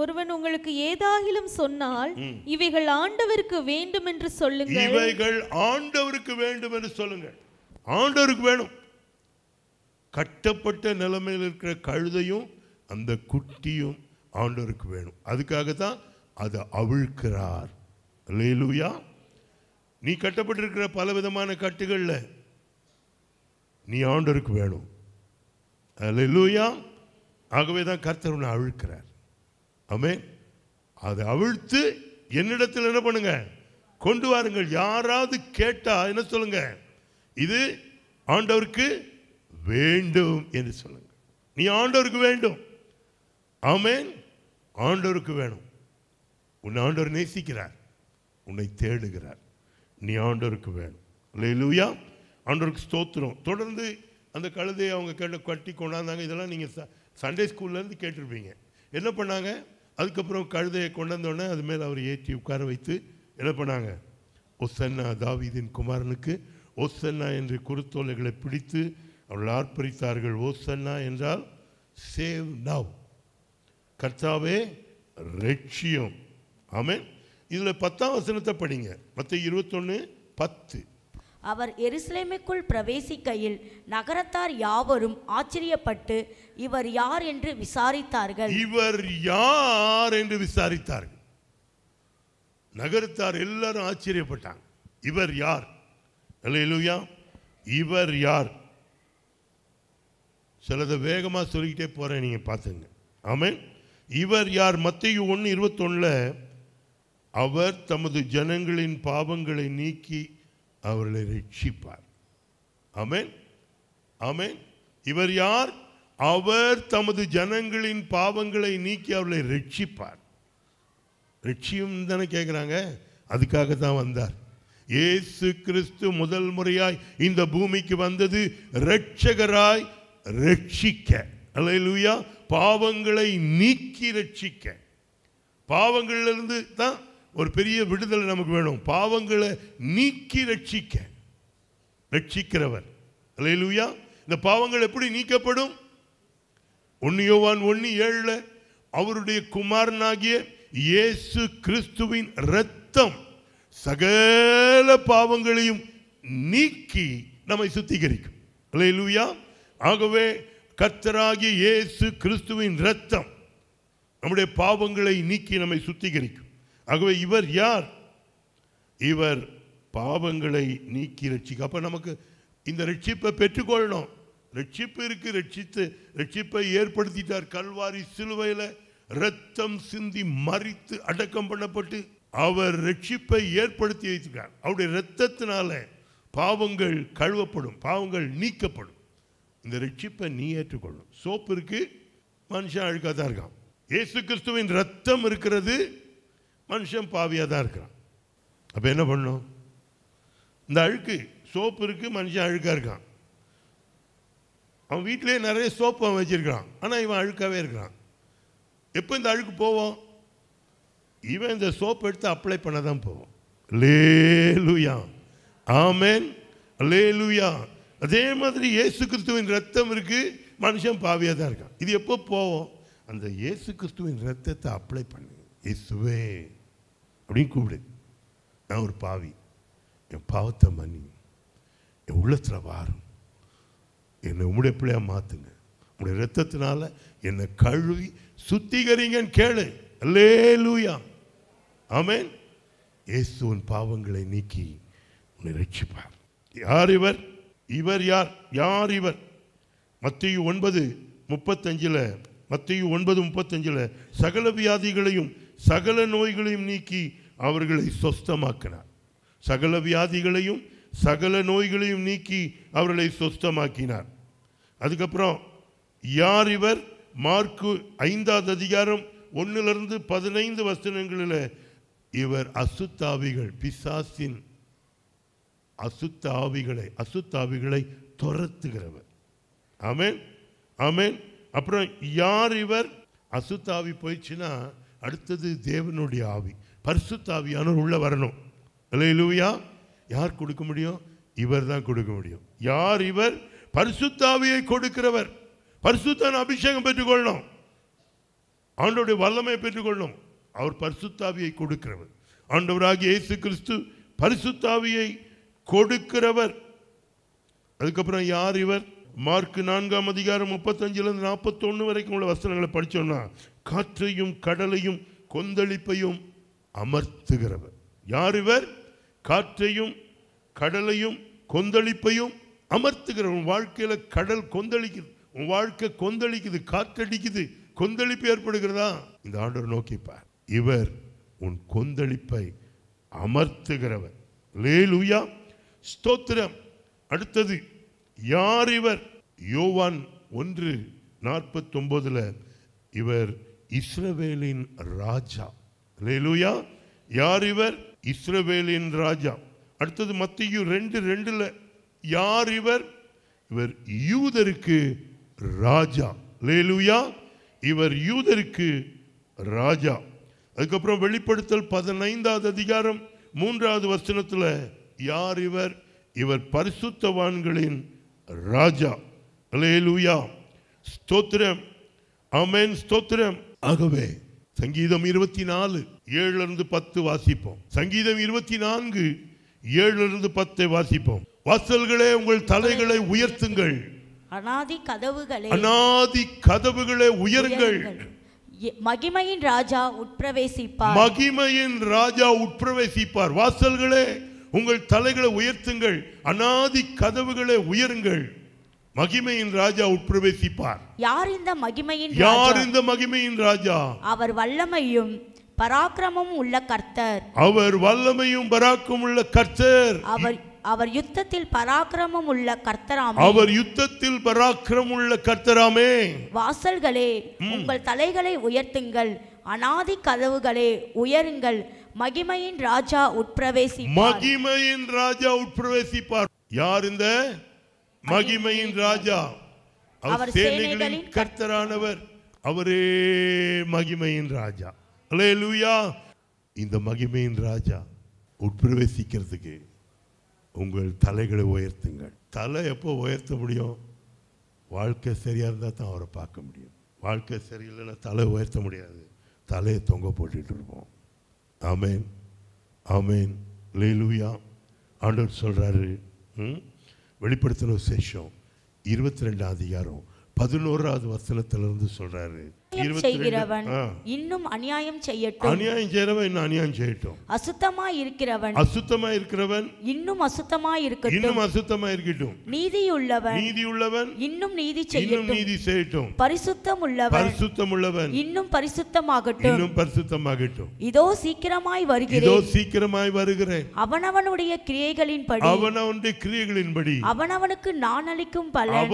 ஒருவன் உங்களுக்கு ஏதாகிலும் சொன்னால் இவைகள் ஆண்டவருக்கு வேண்டும் என்று சொல்லுங்கள் இவைகள் ஆண்டவருக்கு வேண்டும் என்று சொல்லுங்க ஆண்டவருக்கு வேணும் கட்டப்பட்ட நிலைமையில் இருக்கிற கழுதையும் அந்த குட்டியும் ஆண்டவருக்கு வேணும் அதுக்காக தான் அதை அவிழ்க்கிறார் லேலூயா நீ கட்டப்பட்டிருக்கிற பல விதமான கட்டுகளில் நீ ஆண்டவருக்கு வேணும் லூயா ஆகவே தான் கர்த்தர் உன்னை அழுக்கிறார் அமே அதை அவிழ்த்து என்னிடத்தில் என்ன பண்ணுங்க கொண்டு வாருங்கள் யாராவது கேட்டா என்ன சொல்லுங்க இது ஆண்டவருக்கு வேண்டும் என்று சொல்லுங்க நீ ஆண்டவருக்கு வேண்டும் ஆமேன் ஆண்டவருக்கு வேணும் உன்னை ஆண்டவர் நேசிக்கிறார் உன்னை தேடுகிறார் நீ ஆண்டவருக்கு வேணும் இல்லையா ஆண்டவருக்கு ஸ்தோத்திரம் தொடர்ந்து அந்த கழுதையை அவங்க கேட்ட கட்டி கொண்டாந்தாங்க இதெல்லாம் நீங்கள் சண்டே ஸ்கூல்லேருந்து கேட்டிருப்பீங்க என்ன பண்ணாங்க அதுக்கப்புறம் கழுதையை கொண்டாந்தோடனே அது மேலே அவர் ஏற்றி உட்கார வைத்து என்ன பண்ணாங்க ஒசன்னா தாவீதின் குமாரனுக்கு ஒசன்னா என்று குருத்தோலைகளை பிடித்து அவர்கள் ஆர்ப்பரித்தார்கள் ஓசன்னா என்றால் சேவ் நவ் கர்த்தாவே ரட்சியம் ஆமே இதில் பத்தாம் வசனத்தை படிங்க மற்ற இருபத்தொன்று பத்து அவர் எருசலேமுக்குள் பிரவேசிக்கையில் நகரத்தார் யாவரும் ஆச்சரியப்பட்டு இவர் யார் என்று விசாரித்தார்கள் இவர் யார் என்று விசாரித்தார்கள் நகரத்தார் எல்லாரும் ஆச்சரியப்பட்டாங்க இவர் யார் இல்லையா இவர் யார் சிலதை வேகமாக சொல்லிக்கிட்டே போகிறேன் நீங்கள் பார்த்துங்க ஆமாம் இவர் யார் மத்திய ஒன்று இருபத்தொன்னில் அவர் தமது ஜனங்களின் பாவங்களை நீக்கி அவர்களை ரட்சிப்பார் அமேன் அமேன் இவர் யார் அவர் தமது ஜனங்களின் பாவங்களை நீக்கி அவர்களை ரட்சிப்பார் ரட்சியும் தானே கேட்குறாங்க அதுக்காக தான் வந்தார் இயேசு கிறிஸ்து முதல் முறையாய் இந்த பூமிக்கு வந்தது ரட்சகராய் ரட்சிக்க அலையிலூயா பாவங்களை நீக்கி ரட்சிக்க பாவங்களிலிருந்து தான் ஒரு பெரிய விடுதலை நமக்கு வேணும் பாவங்களை நீக்கி ரட்சிக்க ரட்சிக்கிறவர் அலையலூயா இந்த பாவங்கள் எப்படி நீக்கப்படும் ஒன்னு யோவான் ஒன்று ஏழில் அவருடைய குமாரனாகிய இயேசு கிறிஸ்துவின் இரத்தம் சகல பாவங்களையும் நீக்கி நம்மை சுத்திகரிக்கும் அலையலூயா ஆகவே கத்தராகிய இயேசு கிறிஸ்துவின் இரத்தம் நம்முடைய பாவங்களை நீக்கி நம்மை சுத்திகரிக்கும் ஆகவே இவர் யார் இவர் பாவங்களை நீக்கி ரட்சிக்க அப்போ நமக்கு இந்த ரட்சிப்பை பெற்றுக்கொள்ளணும் ரட்சிப்பு இருக்கு ரட்சித்து ரட்சிப்பை ஏற்படுத்திட்டார் கல்வாரி சிலுவையில் ரத்தம் சிந்தி மறித்து அடக்கம் பண்ணப்பட்டு அவர் ரட்சிப்பை ஏற்படுத்தி வைத்திருக்கார் அவருடைய ரத்தத்தினால பாவங்கள் கழுவப்படும் பாவங்கள் நீக்கப்படும் இந்த ரட்சிப்பை நீ ஏற்றுக்கொள்ளும் சோப்பு இருக்கு மனுஷன் அழுக்காக தான் இருக்கான் ஏசு கிறிஸ்துவின் ரத்தம் இருக்கிறது மனுஷன் பாவியாக தான் இருக்கிறான் அப்போ என்ன பண்ணும் இந்த அழுக்கு சோப்பு இருக்குது மனுஷன் அழுக்காக இருக்கான் அவன் வீட்டிலே நிறைய சோப்பு அவன் வச்சிருக்கிறான் ஆனால் இவன் அழுக்காகவே இருக்கிறான் எப்போ இந்த அழுக்கு போவோம் இவன் இந்த சோப்பு எடுத்து அப்ளை பண்ண தான் போவோம் லேலுயா ஆமேன் லேலுயா அதே மாதிரி இயேசு கிறிஸ்துவின் ரத்தம் இருக்குது மனுஷன் பாவியாக தான் இருக்கான் இது எப்போ போவோம் அந்த இயேசு கிறிஸ்துவின் ரத்தத்தை அப்ளை பண்ணு இஸ்வே அப்படின்னு கூப்பிடு நான் ஒரு பாவி என் பாவத்தை மன்னி என் உள்ளத்தில் வாரம் என்னை உம்முடைய பிள்ளையாக மாற்றுங்க உடைய ரத்தத்தினால என்னை கழுவி சுத்திகரிங்கன்னு கேளு அல்லே லூயா ஆமேன் இயேசுவின் பாவங்களை நீக்கி உன்னை ரட்சிப்பார் யார் இவர் இவர் யார் யார் இவர் மத்திய ஒன்பது முப்பத்தஞ்சில் மத்திய ஒன்பது முப்பத்தஞ்சில் சகல வியாதிகளையும் சகல நோய்களையும் நீக்கி அவர்களை சொஸ்தமாக்கினார் சகல வியாதிகளையும் சகல நோய்களையும் நீக்கி அவர்களை சொஸ்தமாக்கினார் அதுக்கப்புறம் யார் இவர் மார்க்கு ஐந்தாவது அதிகாரம் ஒன்றிலிருந்து பதினைந்து வசனங்களில் இவர் அசுத்தாவிகள் பிசாசின் அசுத்தாவிகளை அசுத்தாவிகளை துரத்துகிறவர் ஆமேன் ஆமேன் அப்புறம் யார் இவர் அசுத்தாவி போயிடுச்சுன்னா அடுத்தது தேவனுடைய ஆவி பரிசுத்தாவியானவர் உள்ளே வரணும் இல்லையிலூயா யார் கொடுக்க முடியும் இவர் தான் கொடுக்க முடியும் யார் இவர் பரிசுத்தாவியை கொடுக்கிறவர் பரிசுத்தான் அபிஷேகம் பெற்றுக்கொள்ளணும் ஆண்டோடைய வல்லமையை பெற்றுக்கொள்ளணும் அவர் பரிசுத்தாவியை கொடுக்கிறவர் ஆண்டவராகிய இயேசு கிறிஸ்து பரிசுத்தாவியை கொடுக்கிறவர் அதுக்கப்புறம் யார் இவர் மார்க் நான்காம் அதிகாரம் முப்பத்தஞ்சிலிருந்து நாற்பத்தொன்று வரைக்கும் உள்ள வசனங்களை படித்தோம்னா காற்றையும் கடலையும் கொந்தளிப்பையும் அமர்த்துகிறவர் யார் இவர் காற்றையும் கடலையும் கொந்தளிப்பையும் அமர்த்துகிறவர் உன் வாழ்க்கையில் கடல் கொந்தளிக்குது உன் வாழ்க்கை கொந்தளிக்குது காற்றடிக்குது கொந்தளிப்பு ஏற்படுகிறதா இந்த ஆண்டவர் நோக்கிப்பார் இவர் உன் கொந்தளிப்பை அமர்த்துகிறவர் லேலுயா ஸ்தோத்திரம் அடுத்தது யார் இவர் யோவான் ஒன்று நாற்பத்தொம்போதில் இவர் இஸ்ரவேலின் ராஜா லேலூயா யார் இவர் இஸ்ரவேலின் ராஜா அடுத்தது மத்தியு ரெண்டு ரெண்டில் யார் இவர் இவர் யூதருக்கு ராஜா லேலுயா இவர் யூதருக்கு ராஜா அதுக்கப்புறம் வெளிப்படுத்தல் பதினைந்தாவது அதிகாரம் மூன்றாவது வசனத்தில் யார் இவர் இவர் பரிசுத்தவான்களின் ராஜா அலேலூயா ஸ்தோத்திரம் அமேன் ஸ்தோத்திரம் ஆகவே சங்கீதம் இருபத்தி நாலு ஏழுல இருந்து பத்து வாசிப்போம் சங்கீதம் இருபத்தி நான்கு ஏழுல இருந்து பத்தை வாசிப்போம் வாசல்களே உங்கள் தலைகளை உயர்த்துங்கள் அநாதி கதவுகளை அநாதி கதவுகளை உயருங்கள் மகிமையின் ராஜா உட்பிரவேசிப்பார் மகிமையின் ராஜா உட்பிரவேசிப்பார் வாசல்களே உங்கள் தலைகளை உயர்த்துங்கள் அனாதி கதவுகளை உயருங்கள் மகிமையின் ராஜா உட்பிரவேசிப்பார் யார் இந்த மகிமையின் யார் இந்த மகிமையின் ராஜா அவர் வல்லமையும் பராக்கிரமும் உள்ள கர்த்தர் அவர் வல்லமையும் பராக்கிரமும் உள்ள கர்த்தர் அவர் அவர் யுத்தத்தில் பராக்கிரமும் உள்ள கர்த்தராமே அவர் யுத்தத்தில் பராக்கிரமம் உள்ள கர்த்தராமே வாசல்களே உங்கள் தலைகளை உயர்த்துங்கள் அனாதி கதவுகளே உயருங்கள் மகிமையின் ராஜா உட்பிரவேசி மகிமையின் ராஜா உட்பிரவேசிப்பார் யார் இந்த மகிமையின் ராஜா அவர் சேனைகளின் கர்த்தரானவர் அவரே மகிமையின் ராஜா அலே லூயா இந்த மகிமையின் ராஜா உட்பிரவேசிக்கிறதுக்கு உங்கள் தலைகளை உயர்த்துங்கள் தலை எப்போ உயர்த்த முடியும் வாழ்க்கை சரியாக இருந்தால் தான் அவரை பார்க்க முடியும் வாழ்க்கை சரியில்லைன்னா தலை உயர்த்த முடியாது தலையை தொங்க போட்டுட்டு இருப்போம் ஆமேன் ஆமேன் லேலூயா ஆண்டவர் சொல்கிறாரு வெளிப்படுத்தின சேஷம் இருபத்தி ரெண்டாம் அதிகாரம் பதினோராவது வசனத்திலிருந்து சொல்கிறாரு இன்னும் அநியாயம் செய்யட்டும் செய்யட்டும் அசுத்தமா இருக்கிறவன் அசுத்தமா இருக்கிறவன் இன்னும் அசுத்தமா இருக்கட்டும் அசுத்தமா இருக்கட்டும் நீதி நீதி பரிசுத்தம் உள்ளவன் இன்னும் பரிசுத்தமாகட்டும் பரிசுத்தமாகட்டும் இதோ சீக்கிரமாய் சீக்கிரமாய் வருகிறேன் அவனவனுடைய கிரியைகளின்படி அவனவனுக்கு நான் அளிக்கும் பலன்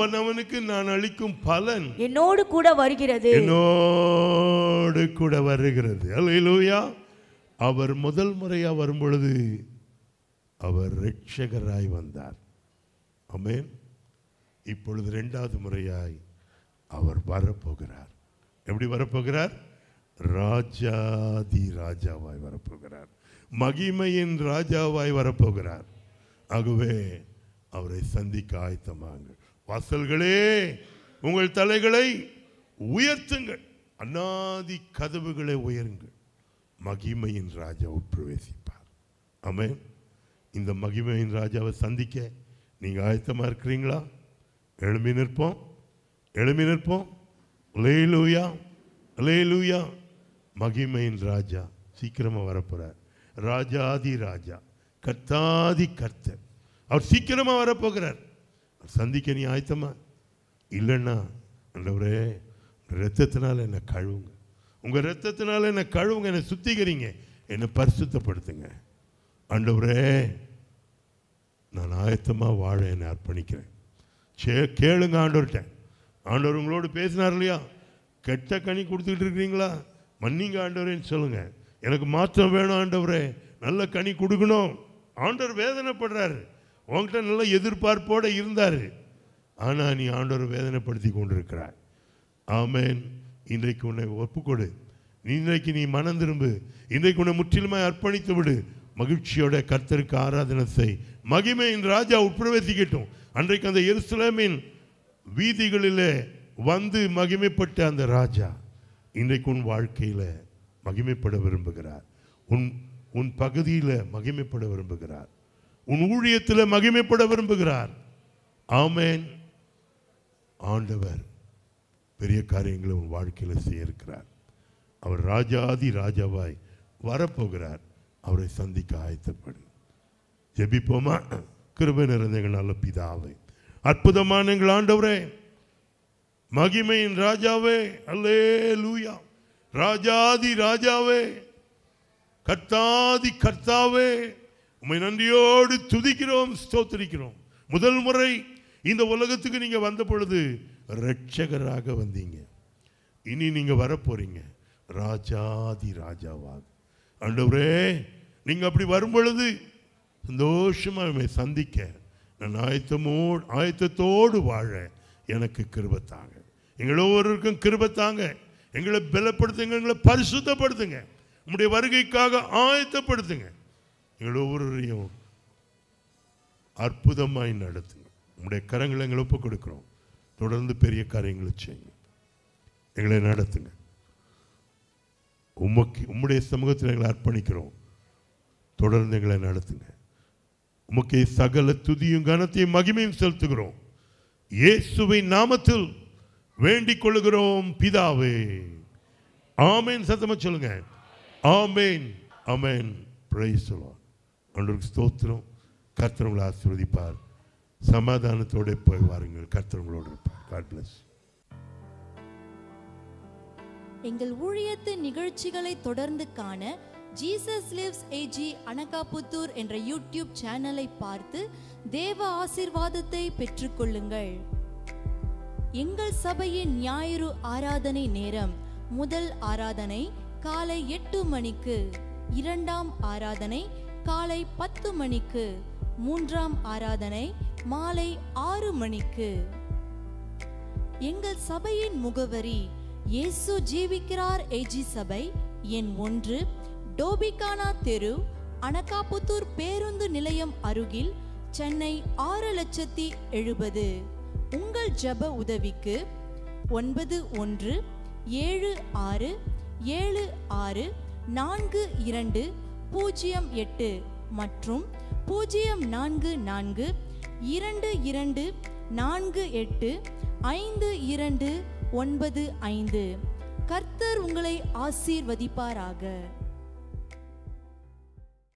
நான் அளிக்கும் பலன் என்னோடு கூட வருகிறது உங்களோடு கூட வருகிறது அலையிலூயா அவர் முதல் முறையாக வரும்பொழுது அவர் ரட்சகராய் வந்தார் அமேன் இப்பொழுது ரெண்டாவது முறையாய் அவர் வரப்போகிறார் எப்படி வரப்போகிறார் ராஜாதி ராஜாவாய் வரப்போகிறார் மகிமையின் ராஜாவாய் வரப்போகிறார் ஆகவே அவரை சந்திக்க ஆயத்தமாங்கள் வாசல்களே உங்கள் தலைகளை உயர்த்துங்கள் அநாதி கதவுகளை உயருங்கள் மகிமையின் ராஜாவை பிரவேசிப்பார் அமேன் இந்த மகிமையின் ராஜாவை சந்திக்க நீங்கள் ஆயத்தமாக இருக்கிறீங்களா எழுமி நிற்போம் எழுமி நிற்போம் லேலூயா லேலூயா மகிமையின் ராஜா சீக்கிரமாக வரப்போகிறார் ராஜாதி ராஜா கர்த்தாதி கர்த்தர் அவர் சீக்கிரமாக வரப்போகிறார் சந்திக்க நீ ஆயத்தமா இல்லைன்னா அந்தவரே ரத்தத்தினால் என்னை கழுவுங்க உங்கள் ரத்தத்தினால் என்னை கழுவுங்க என்னை சுத்திகரிங்க என்னை பரிசுத்தப்படுத்துங்க ஆண்டவரே நான் ஆயத்தமாக வாழ என்னை அர்ப்பணிக்கிறேன் சே கேளுங்க ஆண்டவர்கிட்டேன் ஆண்டவர் உங்களோடு பேசினார் இல்லையா கெட்ட கனி கொடுத்துக்கிட்டு இருக்கிறீங்களா மன்னிங்க ஆண்டவரேன்னு சொல்லுங்கள் எனக்கு மாற்றம் வேணும் ஆண்டவரே நல்ல கனி கொடுக்கணும் ஆண்டவர் வேதனைப்படுறாரு உங்கள்கிட்ட நல்ல எதிர்பார்ப்போடு இருந்தார் ஆனால் நீ ஆண்டவர் வேதனைப்படுத்தி கொண்டிருக்கிறார் ஆமேன் இன்றைக்கு உன்னை ஒப்புக்கொடு இன்றைக்கு நீ மனம் திரும்பு இன்றைக்கு உன்னை முற்றிலுமாய் அர்ப்பணித்து விடு மகிழ்ச்சியோட கர்த்தருக்கு ஆராதனை செய் மகிமையின் ராஜா உட்பிரவேசிக்கட்டும் அன்றைக்கு அந்த எருசலேமின் வீதிகளிலே வந்து மகிமைப்பட்ட அந்த ராஜா இன்றைக்கு உன் வாழ்க்கையில் மகிமைப்பட விரும்புகிறார் உன் உன் பகுதியில் மகிமைப்பட விரும்புகிறார் உன் ஊழியத்தில் மகிமைப்பட விரும்புகிறார் ஆமேன் ஆண்டவர் பெரிய காரியங்களை உன் வாழ்க்கையில் செய்யிருக்கிறார் அவர் ராஜாதி ராஜாவாய் வரப்போகிறார் அவரை சந்திக்க ஆயத்தப்படு ஜெபிப்போமா கிருபை நிறைந்த எங்கள் நல்ல பிதாவை அற்புதமான எங்கள் ஆண்டவரே மகிமையின் ராஜாவே அல்லே லூயா ராஜாதி ராஜாவே கர்த்தாதி கர்த்தாவே உண்மை நன்றியோடு துதிக்கிறோம் ஸ்தோத்திரிக்கிறோம் முதல் முறை இந்த உலகத்துக்கு நீங்கள் வந்த பொழுது ரட்சகராக வந்தீங்க இனி நீங்கள் வரப்போகிறீங்க ராஜாதி ராஜாவாக அண்டவரே நீங்கள் அப்படி வரும்பொழுது சந்தோஷமாக நம்மை சந்திக்க நான் ஆயத்தமோடு ஆயத்தத்தோடு வாழ எனக்கு கிருபத்தாங்க எங்களோருக்கும் கிருபத்தாங்க எங்களை பலப்படுத்துங்க எங்களை பரிசுத்தப்படுத்துங்க உங்களுடைய வருகைக்காக ஆயத்தப்படுத்துங்க எங்களை ஒவ்வொருவரையும் அற்புதமாய் நடத்துங்க உங்களுடைய கரங்களை எங்களை ஒப்புக் கொடுக்குறோம் தொடர்ந்து பெரிய காரியங்களை செய்யுங்க எங்களை நடத்துங்க உமக்கு உம்முடைய சமூகத்தில் எங்களை அர்ப்பணிக்கிறோம் தொடர்ந்து எங்களை நடத்துங்க உமக்கு சகல துதியும் கனத்தையும் மகிமையும் செலுத்துகிறோம் இயேசுவை நாமத்தில் வேண்டிக் கொள்கிறோம் பிதாவே ஆமேன் சத்தம சொல்லுங்க ஆமேன் ஆமேன் பிரைஸ் சொல்லலாம் அன்றைக்கு ஸ்தோத்திரம் கர்த்தவங்களை ஆசீர்வதிப்பார் சமாதானத்தோடு போய் வாருங்கள் கர்த்தவங்களோடு இருப்பார் காட் பிளஸ் எங்கள் ஊழியத்து நிகழ்ச்சிகளை தொடர்ந்து காண ஜீசஸ் லிவ்ஸ் ஏஜி அனகாபுத்தூர் என்ற யூடியூப் சேனலை பார்த்து தேவ ஆசிர்வாதத்தை பெற்றுக்கொள்ளுங்கள் எங்கள் சபையின் ஞாயிறு ஆராதனை நேரம் முதல் ஆராதனை காலை எட்டு மணிக்கு இரண்டாம் ஆராதனை காலை பத்து மணிக்கு மூன்றாம் ஆராதனை மாலை ஆறு மணிக்கு எங்கள் சபையின் முகவரி இயேசு ஜீவிக்கிறார் ஏஜி சபை என் ஒன்று டோபிகானா தெரு அனகாபுத்தூர் பேருந்து நிலையம் அருகில் சென்னை ஆறு லட்சத்தி எழுபது உங்கள் ஜப உதவிக்கு ஒன்பது ஒன்று ஏழு ஆறு ஏழு ஆறு நான்கு இரண்டு பூஜ்ஜியம் எட்டு மற்றும் பூஜ்ஜியம் நான்கு நான்கு இரண்டு இரண்டு நான்கு எட்டு ஐந்து இரண்டு ஒன்பது ஐந்து கர்த்தர் உங்களை ஆசீர்வதிப்பாராக